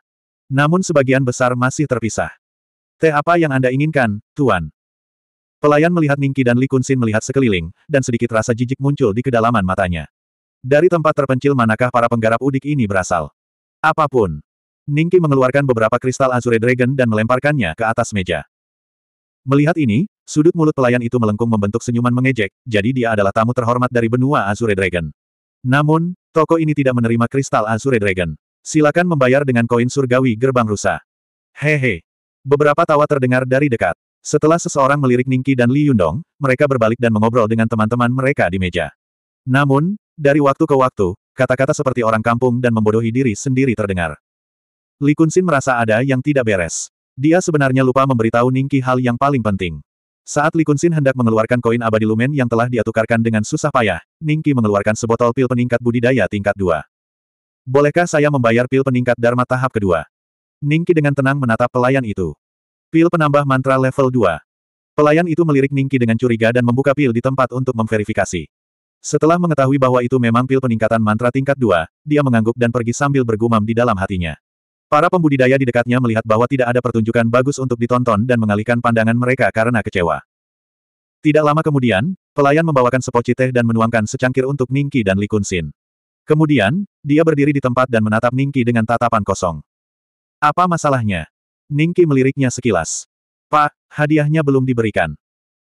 Namun sebagian besar masih terpisah. Teh apa yang Anda inginkan, Tuan? Pelayan melihat Ningki dan Li Kunsin melihat sekeliling, dan sedikit rasa jijik muncul di kedalaman matanya. Dari tempat terpencil manakah para penggarap udik ini berasal? Apapun. Ningki mengeluarkan beberapa kristal Azure Dragon dan melemparkannya ke atas meja. Melihat ini, sudut mulut pelayan itu melengkung membentuk senyuman mengejek, jadi dia adalah tamu terhormat dari benua Azure Dragon. Namun, toko ini tidak menerima kristal Azure Dragon. Silakan membayar dengan koin surgawi gerbang rusa. Hehe. Beberapa tawa terdengar dari dekat. Setelah seseorang melirik Ningki dan Li Yundong, mereka berbalik dan mengobrol dengan teman-teman mereka di meja. Namun, dari waktu ke waktu, kata-kata seperti orang kampung dan membodohi diri sendiri terdengar. Li Kunxin merasa ada yang tidak beres. Dia sebenarnya lupa memberitahu Ningki hal yang paling penting. Saat Li Kunxin hendak mengeluarkan koin abadi lumen yang telah dia tukarkan dengan susah payah, Ningki mengeluarkan sebotol pil peningkat budidaya tingkat 2. Bolehkah saya membayar pil peningkat Dharma tahap kedua? Ningki dengan tenang menatap pelayan itu. Pil penambah mantra level 2. Pelayan itu melirik Ningki dengan curiga dan membuka pil di tempat untuk memverifikasi. Setelah mengetahui bahwa itu memang pil peningkatan mantra tingkat 2, dia mengangguk dan pergi sambil bergumam di dalam hatinya. Para pembudidaya di dekatnya melihat bahwa tidak ada pertunjukan bagus untuk ditonton dan mengalihkan pandangan mereka karena kecewa. Tidak lama kemudian, pelayan membawakan sepoci teh dan menuangkan secangkir untuk Ningki dan Li Kunsin. Kemudian, dia berdiri di tempat dan menatap Ningki dengan tatapan kosong. Apa masalahnya? Ningki meliriknya sekilas. Pak, hadiahnya belum diberikan.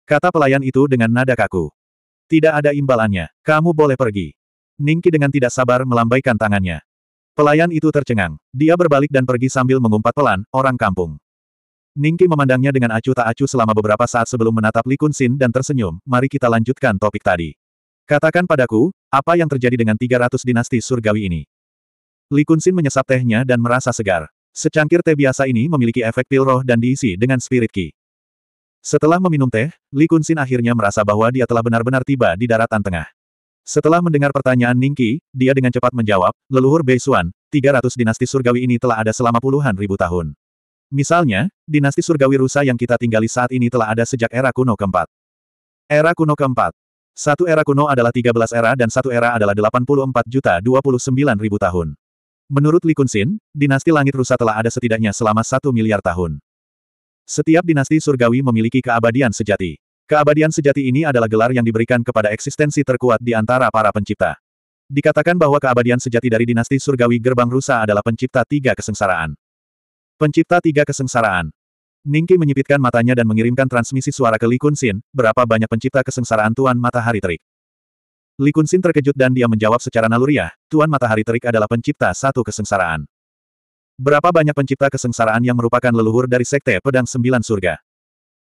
Kata pelayan itu dengan nada kaku. Tidak ada imbalannya, kamu boleh pergi. Ningki dengan tidak sabar melambaikan tangannya. Pelayan itu tercengang. Dia berbalik dan pergi sambil mengumpat pelan, orang kampung. Ningki memandangnya dengan acuh tak acuh selama beberapa saat sebelum menatap Li Kunsin dan tersenyum, mari kita lanjutkan topik tadi. Katakan padaku, apa yang terjadi dengan 300 dinasti surgawi ini? Li Kunsin menyesap tehnya dan merasa segar. Secangkir teh biasa ini memiliki efek pil roh dan diisi dengan spirit ki. Setelah meminum teh, Li Kunsin akhirnya merasa bahwa dia telah benar-benar tiba di daratan tengah. Setelah mendengar pertanyaan Ningki, dia dengan cepat menjawab, leluhur Beisuan, 300 dinasti surgawi ini telah ada selama puluhan ribu tahun. Misalnya, dinasti surgawi rusa yang kita tinggali saat ini telah ada sejak era kuno keempat. Era kuno keempat. Satu era kuno adalah 13 era dan satu era adalah 84 juta 29 ribu tahun. Menurut Li Kunxin, dinasti langit rusa telah ada setidaknya selama satu miliar tahun. Setiap dinasti surgawi memiliki keabadian sejati. Keabadian sejati ini adalah gelar yang diberikan kepada eksistensi terkuat di antara para pencipta. Dikatakan bahwa keabadian sejati dari dinasti surgawi gerbang rusa adalah pencipta tiga kesengsaraan. Pencipta tiga kesengsaraan. Ningki menyipitkan matanya dan mengirimkan transmisi suara ke Li Kunxin. berapa banyak pencipta kesengsaraan Tuan Matahari Terik. Li Kunxin terkejut dan dia menjawab secara naluriah, Tuan Matahari Terik adalah pencipta satu kesengsaraan. Berapa banyak pencipta kesengsaraan yang merupakan leluhur dari Sekte Pedang Sembilan Surga?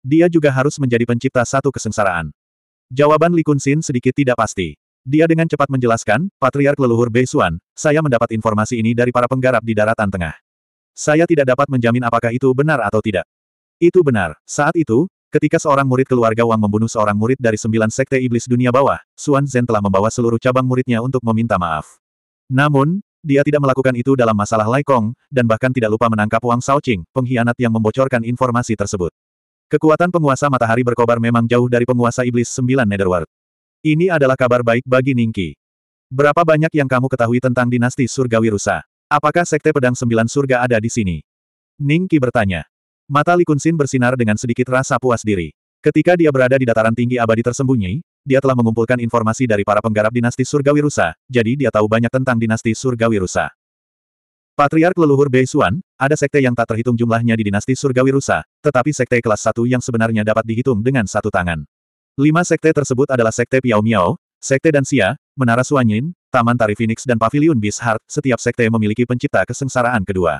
Dia juga harus menjadi pencipta satu kesengsaraan. Jawaban Li Kunxin sedikit tidak pasti. Dia dengan cepat menjelaskan, Patriark Leluhur Bei Beisuan, saya mendapat informasi ini dari para penggarap di daratan tengah. Saya tidak dapat menjamin apakah itu benar atau tidak. Itu benar. Saat itu, ketika seorang murid keluarga Wang membunuh seorang murid dari sembilan sekte iblis dunia bawah, Xuan Zhen telah membawa seluruh cabang muridnya untuk meminta maaf. Namun, dia tidak melakukan itu dalam masalah Lai Kong, dan bahkan tidak lupa menangkap Wang Shaoqing, pengkhianat yang membocorkan informasi tersebut. Kekuatan penguasa matahari berkobar memang jauh dari penguasa iblis sembilan Netherworld. Ini adalah kabar baik bagi Ningki. Berapa banyak yang kamu ketahui tentang dinasti surgawi rusa? Apakah sekte pedang sembilan surga ada di sini? Ningki bertanya. Mata Likunsin bersinar dengan sedikit rasa puas diri. Ketika dia berada di dataran tinggi abadi tersembunyi, dia telah mengumpulkan informasi dari para penggarap dinasti surgawi rusa, jadi dia tahu banyak tentang dinasti surgawi rusa. Patriark leluhur Bei Beisuan, ada sekte yang tak terhitung jumlahnya di dinasti surgawi rusa, tetapi sekte kelas satu yang sebenarnya dapat dihitung dengan satu tangan. Lima sekte tersebut adalah sekte Piao Miao, sekte Dansia, Menara Suanyin, Taman Tari Phoenix dan Pavilion Beast Heart, setiap sekte memiliki pencipta kesengsaraan kedua.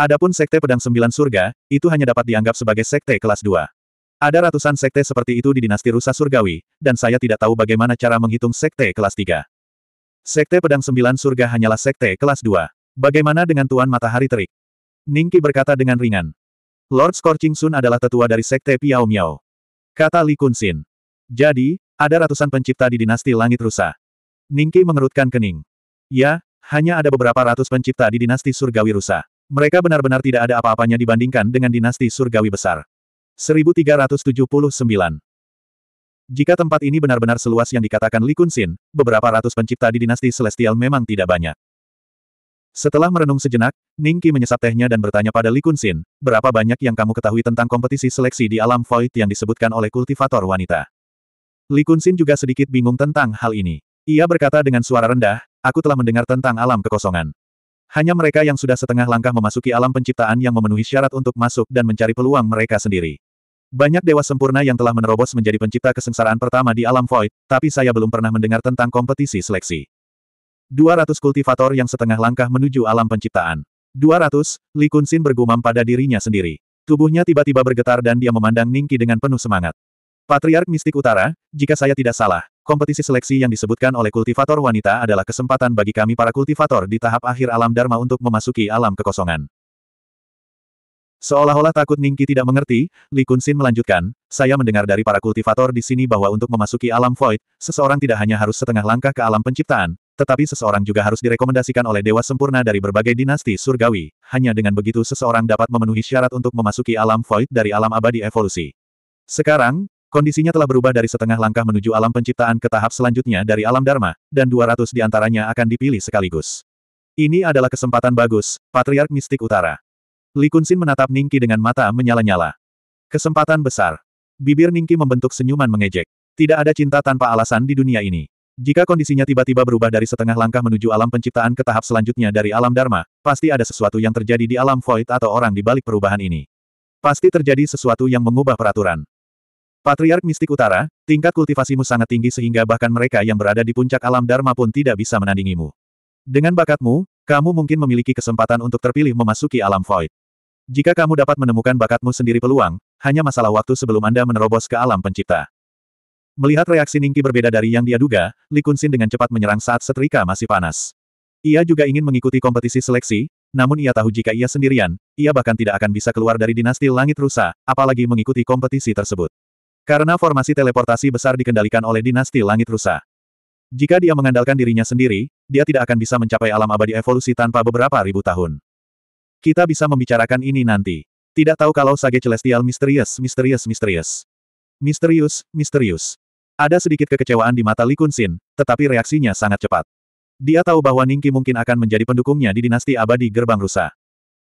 Adapun sekte pedang sembilan surga, itu hanya dapat dianggap sebagai sekte kelas dua. Ada ratusan sekte seperti itu di dinasti rusa surgawi, dan saya tidak tahu bagaimana cara menghitung sekte kelas tiga. Sekte pedang sembilan surga hanyalah sekte kelas dua. Bagaimana dengan Tuan Matahari Terik? Ningki berkata dengan ringan. Lord Scorching Sun adalah tetua dari Sekte Piao Miao. Kata Li Kunsin. Jadi, ada ratusan pencipta di dinasti Langit Rusa. Ningki mengerutkan kening. Ya, hanya ada beberapa ratus pencipta di dinasti Surgawi Rusa. Mereka benar-benar tidak ada apa-apanya dibandingkan dengan dinasti Surgawi besar. 1379. Jika tempat ini benar-benar seluas yang dikatakan Li Kunsin, beberapa ratus pencipta di dinasti Celestial memang tidak banyak. Setelah merenung sejenak, Ningki Qi menyesap tehnya dan bertanya pada Li Kunxin, berapa banyak yang kamu ketahui tentang kompetisi seleksi di alam void yang disebutkan oleh kultivator wanita? Li Kunxin juga sedikit bingung tentang hal ini. Ia berkata dengan suara rendah, aku telah mendengar tentang alam kekosongan. Hanya mereka yang sudah setengah langkah memasuki alam penciptaan yang memenuhi syarat untuk masuk dan mencari peluang mereka sendiri. Banyak dewa sempurna yang telah menerobos menjadi pencipta kesengsaraan pertama di alam void, tapi saya belum pernah mendengar tentang kompetisi seleksi. 200 kultivator yang setengah langkah menuju alam penciptaan. 200, Li Kunsin bergumam pada dirinya sendiri. Tubuhnya tiba-tiba bergetar dan dia memandang Ningki dengan penuh semangat. Patriark Mistik Utara, jika saya tidak salah, kompetisi seleksi yang disebutkan oleh kultivator wanita adalah kesempatan bagi kami para kultivator di tahap akhir alam Dharma untuk memasuki alam kekosongan. Seolah-olah takut Ningki tidak mengerti, Li Kunsin melanjutkan, saya mendengar dari para kultivator di sini bahwa untuk memasuki alam void, seseorang tidak hanya harus setengah langkah ke alam penciptaan, tetapi seseorang juga harus direkomendasikan oleh dewa sempurna dari berbagai dinasti surgawi, hanya dengan begitu seseorang dapat memenuhi syarat untuk memasuki alam void dari alam abadi evolusi. Sekarang, kondisinya telah berubah dari setengah langkah menuju alam penciptaan ke tahap selanjutnya dari alam dharma, dan 200 di antaranya akan dipilih sekaligus. Ini adalah kesempatan bagus, Patriark Mistik Utara. Li Kunxin menatap Ningki dengan mata menyala-nyala. Kesempatan besar. Bibir Ningki membentuk senyuman mengejek. Tidak ada cinta tanpa alasan di dunia ini. Jika kondisinya tiba-tiba berubah dari setengah langkah menuju alam penciptaan ke tahap selanjutnya dari alam Dharma, pasti ada sesuatu yang terjadi di alam Void atau orang di balik perubahan ini. Pasti terjadi sesuatu yang mengubah peraturan. Patriark Mistik Utara, tingkat kultivasimu sangat tinggi sehingga bahkan mereka yang berada di puncak alam Dharma pun tidak bisa menandingimu. Dengan bakatmu, kamu mungkin memiliki kesempatan untuk terpilih memasuki alam Void. Jika kamu dapat menemukan bakatmu sendiri peluang, hanya masalah waktu sebelum Anda menerobos ke alam pencipta. Melihat reaksi Ningki berbeda dari yang dia duga, Li Kunsin dengan cepat menyerang saat setrika masih panas. Ia juga ingin mengikuti kompetisi seleksi, namun ia tahu jika ia sendirian, ia bahkan tidak akan bisa keluar dari dinasti langit rusa, apalagi mengikuti kompetisi tersebut. Karena formasi teleportasi besar dikendalikan oleh dinasti langit rusa. Jika dia mengandalkan dirinya sendiri, dia tidak akan bisa mencapai alam abadi evolusi tanpa beberapa ribu tahun. Kita bisa membicarakan ini nanti. Tidak tahu kalau Sage Celestial misterius, misterius, misterius. Misterius, misterius. Ada sedikit kekecewaan di mata Li Kunxin, tetapi reaksinya sangat cepat. Dia tahu bahwa Ningki mungkin akan menjadi pendukungnya di dinasti abadi gerbang rusa.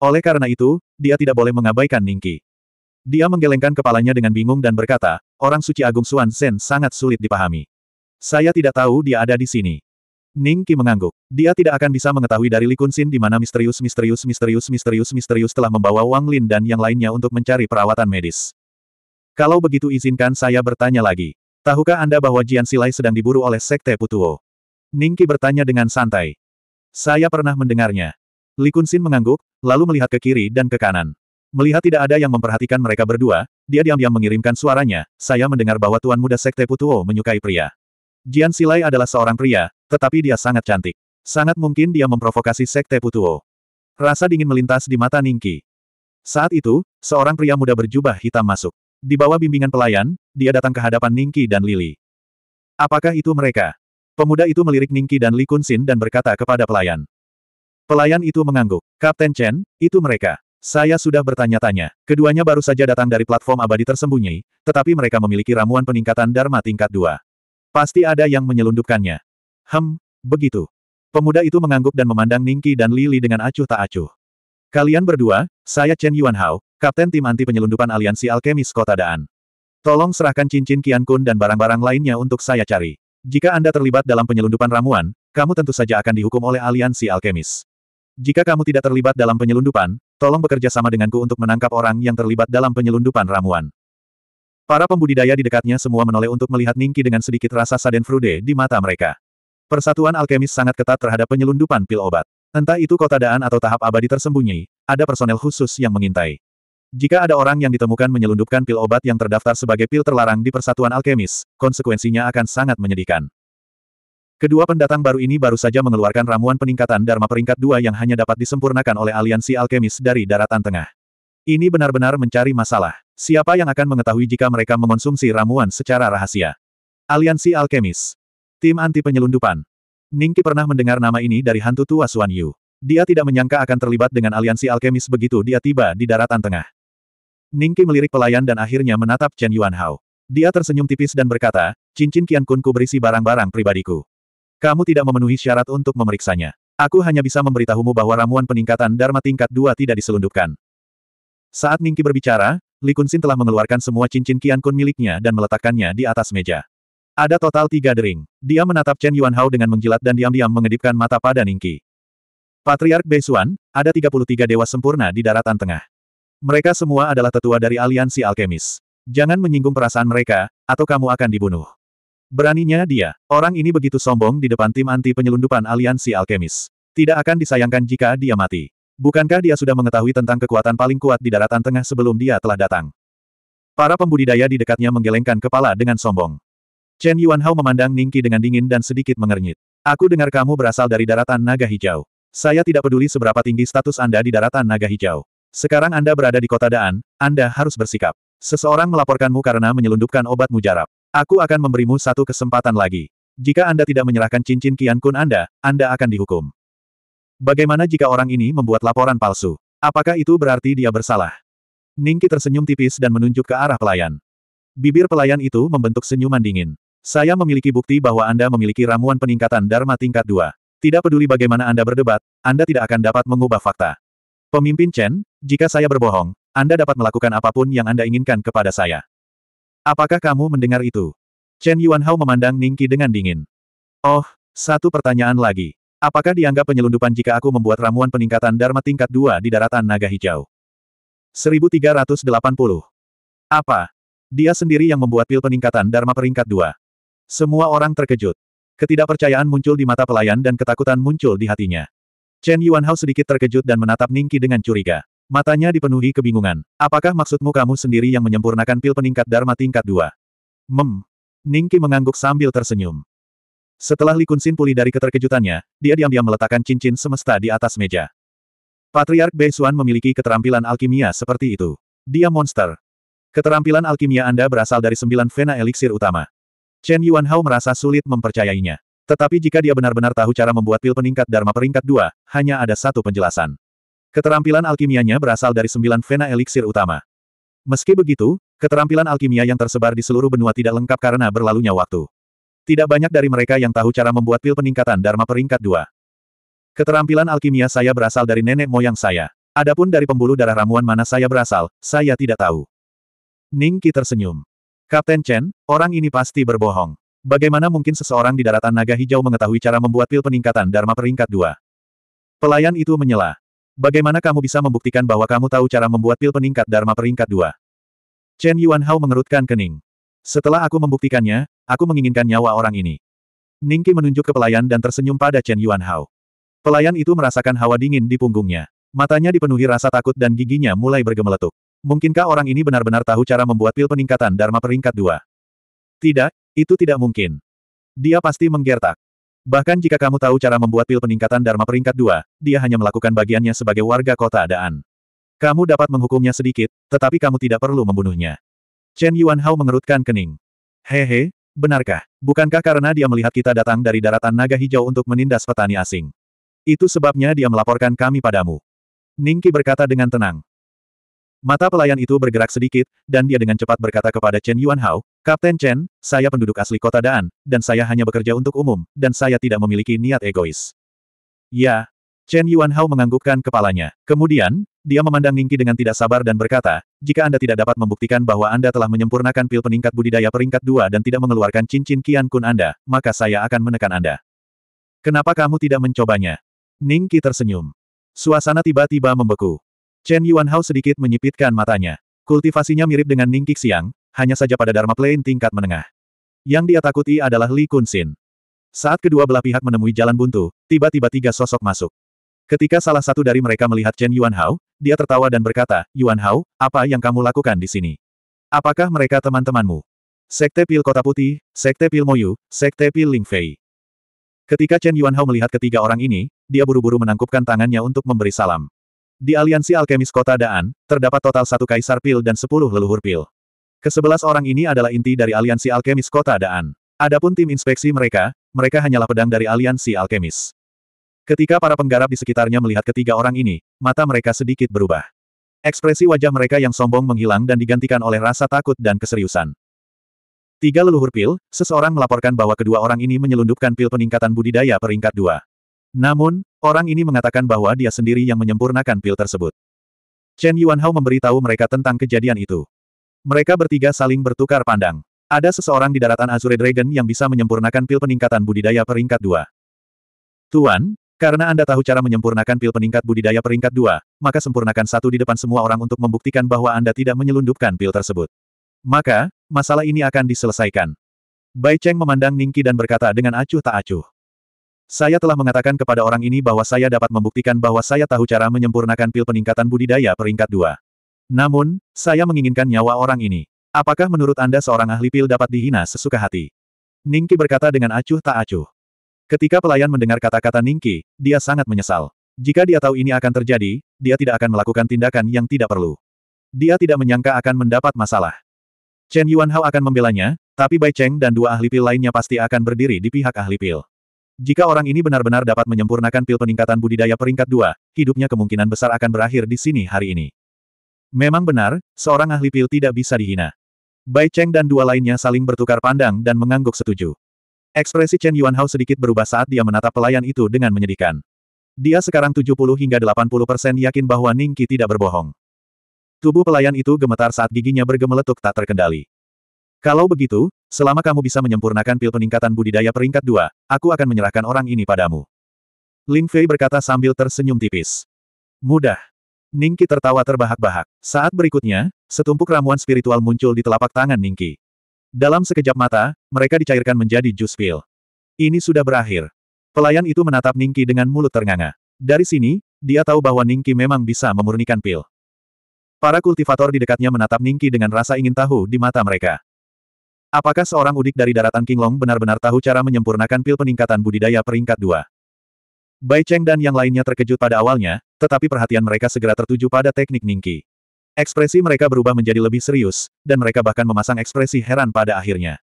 Oleh karena itu, dia tidak boleh mengabaikan Ningki. Dia menggelengkan kepalanya dengan bingung dan berkata, orang suci agung Suan Sen sangat sulit dipahami. Saya tidak tahu dia ada di sini. Ningqi mengangguk. Dia tidak akan bisa mengetahui dari Li Kunxin di mana misterius misterius misterius misterius misterius telah membawa Wang Lin dan yang lainnya untuk mencari perawatan medis. Kalau begitu izinkan saya bertanya lagi. Tahukah Anda bahwa Jian Silai sedang diburu oleh Sekte Putuo? Ningki bertanya dengan santai. Saya pernah mendengarnya. Li Kunxin mengangguk, lalu melihat ke kiri dan ke kanan. Melihat tidak ada yang memperhatikan mereka berdua, dia diam-diam mengirimkan suaranya, saya mendengar bahwa Tuan Muda Sekte Putuo menyukai pria. Jian Silai adalah seorang pria, tetapi dia sangat cantik. Sangat mungkin dia memprovokasi Sekte Putuo. Rasa dingin melintas di mata Ningki. Saat itu, seorang pria muda berjubah hitam masuk. Di bawah bimbingan pelayan, dia datang ke hadapan Ningki dan Lili. Apakah itu mereka? Pemuda itu melirik Ningki dan Li Kunsin dan berkata kepada pelayan. Pelayan itu mengangguk. Kapten Chen, itu mereka. Saya sudah bertanya-tanya. Keduanya baru saja datang dari platform abadi tersembunyi, tetapi mereka memiliki ramuan peningkatan Dharma tingkat 2. Pasti ada yang menyelundupkannya. Hem, begitu. Pemuda itu mengangguk dan memandang Ningki dan Lili dengan acuh tak acuh. Kalian berdua, saya Chen Yuanhao, Kapten Tim Anti Penyelundupan Aliansi Alkemis Kota Daan. Tolong serahkan cincin Kian Kun dan barang-barang lainnya untuk saya cari. Jika Anda terlibat dalam penyelundupan ramuan, kamu tentu saja akan dihukum oleh Aliansi Alkemis. Jika kamu tidak terlibat dalam penyelundupan, tolong bekerja sama denganku untuk menangkap orang yang terlibat dalam penyelundupan ramuan. Para pembudidaya di dekatnya semua menoleh untuk melihat Ningki dengan sedikit rasa saden frude di mata mereka. Persatuan alkemis sangat ketat terhadap penyelundupan pil obat. Entah itu kota daan atau tahap abadi tersembunyi, ada personel khusus yang mengintai. Jika ada orang yang ditemukan menyelundupkan pil obat yang terdaftar sebagai pil terlarang di Persatuan Alkemis, konsekuensinya akan sangat menyedihkan. Kedua pendatang baru ini baru saja mengeluarkan ramuan peningkatan Dharma peringkat dua yang hanya dapat disempurnakan oleh aliansi alkemis dari daratan tengah. Ini benar-benar mencari masalah. Siapa yang akan mengetahui jika mereka mengonsumsi ramuan secara rahasia? Aliansi Alkemis. Tim anti penyelundupan. Ningki pernah mendengar nama ini dari hantu tua Suan Yu. Dia tidak menyangka akan terlibat dengan aliansi alkemis begitu dia tiba di daratan tengah. Ningki melirik pelayan dan akhirnya menatap Chen Yuanhao. Dia tersenyum tipis dan berkata, cincin kiankunku berisi barang-barang pribadiku. Kamu tidak memenuhi syarat untuk memeriksanya. Aku hanya bisa memberitahumu bahwa ramuan peningkatan Dharma tingkat 2 tidak diselundupkan. Saat Ningki berbicara, Li Kunsin telah mengeluarkan semua cincin Qian Kun miliknya dan meletakkannya di atas meja. Ada total tiga dering. Dia menatap Chen Yuanhao dengan menjilat dan diam-diam mengedipkan mata pada Ningki. Patriark Beisuan, ada 33 dewa sempurna di daratan tengah. Mereka semua adalah tetua dari aliansi alkemis. Jangan menyinggung perasaan mereka, atau kamu akan dibunuh. Beraninya dia, orang ini begitu sombong di depan tim anti penyelundupan aliansi alkemis. Tidak akan disayangkan jika dia mati. Bukankah dia sudah mengetahui tentang kekuatan paling kuat di daratan tengah sebelum dia telah datang? Para pembudidaya di dekatnya menggelengkan kepala dengan sombong. Chen Yuanhao memandang Ningki dengan dingin dan sedikit mengernyit. Aku dengar kamu berasal dari daratan naga hijau. Saya tidak peduli seberapa tinggi status Anda di daratan naga hijau. Sekarang Anda berada di kota Daan, Anda harus bersikap. Seseorang melaporkanmu karena menyelundupkan obat mujarab. Aku akan memberimu satu kesempatan lagi. Jika Anda tidak menyerahkan cincin Kian Kun Anda, Anda akan dihukum. Bagaimana jika orang ini membuat laporan palsu? Apakah itu berarti dia bersalah? Ningki tersenyum tipis dan menunjuk ke arah pelayan. Bibir pelayan itu membentuk senyuman dingin. Saya memiliki bukti bahwa Anda memiliki ramuan peningkatan Dharma tingkat 2. Tidak peduli bagaimana Anda berdebat, Anda tidak akan dapat mengubah fakta. Pemimpin Chen, jika saya berbohong, Anda dapat melakukan apapun yang Anda inginkan kepada saya. Apakah kamu mendengar itu? Chen Yuanhao memandang Ningki dengan dingin. Oh, satu pertanyaan lagi. Apakah dianggap penyelundupan jika aku membuat ramuan peningkatan Dharma tingkat 2 di daratan naga hijau? 1380. Apa? Dia sendiri yang membuat pil peningkatan Dharma peringkat 2. Semua orang terkejut. Ketidakpercayaan muncul di mata pelayan dan ketakutan muncul di hatinya. Chen Yuanhao sedikit terkejut dan menatap Ningki dengan curiga. Matanya dipenuhi kebingungan. Apakah maksudmu kamu sendiri yang menyempurnakan pil peningkat Dharma tingkat 2? Mem. Ningki mengangguk sambil tersenyum. Setelah Li sin pulih dari keterkejutannya, dia diam-diam meletakkan cincin semesta di atas meja. Patriark Bei Xuan memiliki keterampilan alkimia seperti itu. Dia monster. Keterampilan alkimia Anda berasal dari sembilan vena eliksir utama. Chen Yuanhao merasa sulit mempercayainya. Tetapi jika dia benar-benar tahu cara membuat pil peningkat Dharma peringkat dua, hanya ada satu penjelasan. Keterampilan alkimianya berasal dari sembilan vena eliksir utama. Meski begitu, keterampilan alkimia yang tersebar di seluruh benua tidak lengkap karena berlalunya waktu. Tidak banyak dari mereka yang tahu cara membuat pil peningkatan Dharma peringkat dua. Keterampilan alkimia saya berasal dari nenek moyang saya. Adapun dari pembuluh darah ramuan mana saya berasal, saya tidak tahu. Ningki tersenyum. Kapten Chen, orang ini pasti berbohong. Bagaimana mungkin seseorang di daratan naga hijau mengetahui cara membuat pil peningkatan Dharma peringkat Dua? Pelayan itu menyela. Bagaimana kamu bisa membuktikan bahwa kamu tahu cara membuat pil peningkat Dharma peringkat Dua? Chen Yuanhao mengerutkan kening. Setelah aku membuktikannya, aku menginginkan nyawa orang ini. Ningki menunjuk ke pelayan dan tersenyum pada Chen Yuanhao. Pelayan itu merasakan hawa dingin di punggungnya. Matanya dipenuhi rasa takut dan giginya mulai bergemeletuk. Mungkinkah orang ini benar-benar tahu cara membuat pil peningkatan Dharma peringkat Dua? Tidak, itu tidak mungkin. Dia pasti menggertak. Bahkan jika kamu tahu cara membuat pil peningkatan Dharma peringkat dua, dia hanya melakukan bagiannya sebagai warga kota adaan. Kamu dapat menghukumnya sedikit, tetapi kamu tidak perlu membunuhnya. Chen Yuan Hao mengerutkan kening. Hehe, benarkah? Bukankah karena dia melihat kita datang dari daratan naga hijau untuk menindas petani asing? Itu sebabnya dia melaporkan kami padamu. Ningki berkata dengan tenang. Mata pelayan itu bergerak sedikit, dan dia dengan cepat berkata kepada Chen Yuanhao, Kapten Chen, saya penduduk asli kota Daan, dan saya hanya bekerja untuk umum, dan saya tidak memiliki niat egois. Ya. Chen Yuanhao menganggukkan kepalanya. Kemudian, dia memandang Ningki dengan tidak sabar dan berkata, jika Anda tidak dapat membuktikan bahwa Anda telah menyempurnakan pil peningkat budidaya peringkat dua dan tidak mengeluarkan cincin Kian Kun Anda, maka saya akan menekan Anda. Kenapa kamu tidak mencobanya? Ningki tersenyum. Suasana tiba-tiba membeku. Chen Yuanhao sedikit menyipitkan matanya. Kultivasinya mirip dengan Ning Qixiang, hanya saja pada Dharma Plain tingkat menengah. Yang dia takuti adalah Li Kunxin. Saat kedua belah pihak menemui jalan buntu, tiba-tiba tiga sosok masuk. Ketika salah satu dari mereka melihat Chen Yuanhao, dia tertawa dan berkata, Yuanhao, apa yang kamu lakukan di sini? Apakah mereka teman-temanmu? Sekte Pil Kota Putih, Sekte Pil Moyu, Sekte Pil Ling Fei. Ketika Chen Yuanhao melihat ketiga orang ini, dia buru-buru menangkupkan tangannya untuk memberi salam. Di aliansi alkemis kota Daan, terdapat total satu kaisar pil dan sepuluh leluhur pil. Kesebelas orang ini adalah inti dari aliansi alkemis kota Daan. Adapun tim inspeksi mereka, mereka hanyalah pedang dari aliansi alkemis. Ketika para penggarap di sekitarnya melihat ketiga orang ini, mata mereka sedikit berubah. Ekspresi wajah mereka yang sombong menghilang dan digantikan oleh rasa takut dan keseriusan. Tiga leluhur pil, seseorang melaporkan bahwa kedua orang ini menyelundupkan pil peningkatan budidaya peringkat dua. Namun, Orang ini mengatakan bahwa dia sendiri yang menyempurnakan pil tersebut. Chen Yuanhao memberitahu mereka tentang kejadian itu. Mereka bertiga saling bertukar pandang. Ada seseorang di daratan Azure Dragon yang bisa menyempurnakan pil peningkatan budidaya peringkat 2. Tuan, karena Anda tahu cara menyempurnakan pil peningkat budidaya peringkat 2, maka sempurnakan satu di depan semua orang untuk membuktikan bahwa Anda tidak menyelundupkan pil tersebut. Maka, masalah ini akan diselesaikan. Bai Cheng memandang Ningki dan berkata dengan acuh tak acuh. Saya telah mengatakan kepada orang ini bahwa saya dapat membuktikan bahwa saya tahu cara menyempurnakan pil peningkatan budidaya peringkat 2. Namun, saya menginginkan nyawa orang ini. Apakah menurut Anda seorang ahli pil dapat dihina sesuka hati? Ningki berkata dengan acuh tak acuh. Ketika pelayan mendengar kata-kata Ningki, dia sangat menyesal. Jika dia tahu ini akan terjadi, dia tidak akan melakukan tindakan yang tidak perlu. Dia tidak menyangka akan mendapat masalah. Chen Yuan Hao akan membelanya, tapi Bai Cheng dan dua ahli pil lainnya pasti akan berdiri di pihak ahli pil. Jika orang ini benar-benar dapat menyempurnakan pil peningkatan budidaya peringkat 2, hidupnya kemungkinan besar akan berakhir di sini hari ini. Memang benar, seorang ahli pil tidak bisa dihina. Bai Cheng dan dua lainnya saling bertukar pandang dan mengangguk setuju. Ekspresi Chen Yuanhao sedikit berubah saat dia menatap pelayan itu dengan menyedihkan. Dia sekarang 70 hingga 80 persen yakin bahwa Ningki tidak berbohong. Tubuh pelayan itu gemetar saat giginya bergemeletuk tak terkendali. Kalau begitu, selama kamu bisa menyempurnakan pil peningkatan budidaya peringkat dua, aku akan menyerahkan orang ini padamu. Lin Fei berkata sambil tersenyum tipis. Mudah. Ningki tertawa terbahak-bahak. Saat berikutnya, setumpuk ramuan spiritual muncul di telapak tangan Ningki. Dalam sekejap mata, mereka dicairkan menjadi jus pil. Ini sudah berakhir. Pelayan itu menatap Ningki dengan mulut ternganga. Dari sini, dia tahu bahwa Ningki memang bisa memurnikan pil. Para kultivator di dekatnya menatap Ningki dengan rasa ingin tahu di mata mereka. Apakah seorang udik dari daratan Kinglong benar-benar tahu cara menyempurnakan pil peningkatan budidaya peringkat dua? Bai Cheng dan yang lainnya terkejut pada awalnya, tetapi perhatian mereka segera tertuju pada teknik Ningki. Ekspresi mereka berubah menjadi lebih serius, dan mereka bahkan memasang ekspresi heran pada akhirnya.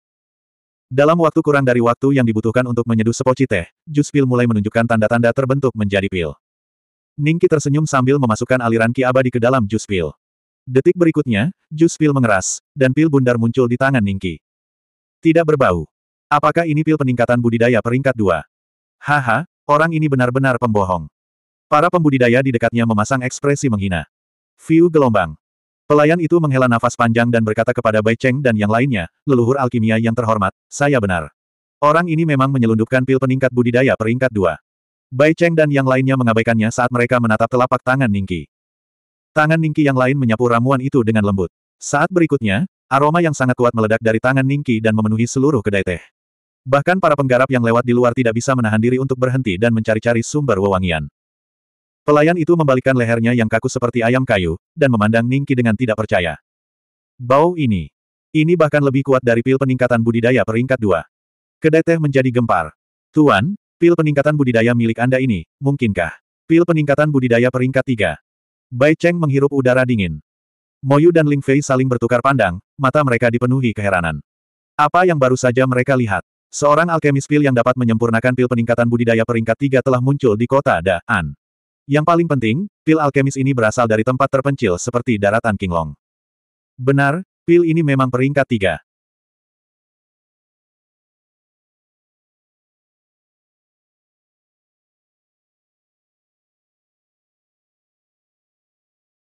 Dalam waktu kurang dari waktu yang dibutuhkan untuk menyeduh sepoci teh, jus pil mulai menunjukkan tanda-tanda terbentuk menjadi pil. Ningki tersenyum sambil memasukkan aliran ki abadi ke dalam jus pil. Detik berikutnya, jus pil mengeras, dan pil bundar muncul di tangan Ningki. Tidak berbau. Apakah ini pil peningkatan budidaya peringkat dua? Haha, orang ini benar-benar pembohong. Para pembudidaya di dekatnya memasang ekspresi menghina. View gelombang. Pelayan itu menghela nafas panjang dan berkata kepada Bai Cheng dan yang lainnya, leluhur alkimia yang terhormat, saya benar. Orang ini memang menyelundupkan pil peningkat budidaya peringkat dua. Bai Cheng dan yang lainnya mengabaikannya saat mereka menatap telapak tangan Ningki. Tangan Ningki yang lain menyapu ramuan itu dengan lembut. Saat berikutnya, Aroma yang sangat kuat meledak dari tangan Ningki dan memenuhi seluruh kedai teh. Bahkan para penggarap yang lewat di luar tidak bisa menahan diri untuk berhenti dan mencari-cari sumber wewangian. Pelayan itu membalikkan lehernya yang kaku seperti ayam kayu, dan memandang Ningki dengan tidak percaya. Bau ini. Ini bahkan lebih kuat dari pil peningkatan budidaya peringkat dua. Kedai teh menjadi gempar. Tuan, pil peningkatan budidaya milik Anda ini, mungkinkah? Pil peningkatan budidaya peringkat tiga. Bai Cheng menghirup udara dingin. Moyu dan Ling Fei saling bertukar pandang, mata mereka dipenuhi keheranan. Apa yang baru saja mereka lihat? Seorang alkemis pil yang dapat menyempurnakan pil peningkatan budidaya peringkat tiga telah muncul di kota Da'an. Yang paling penting, pil alkemis ini berasal dari tempat terpencil seperti daratan Kinglong. Benar, pil ini memang peringkat tiga.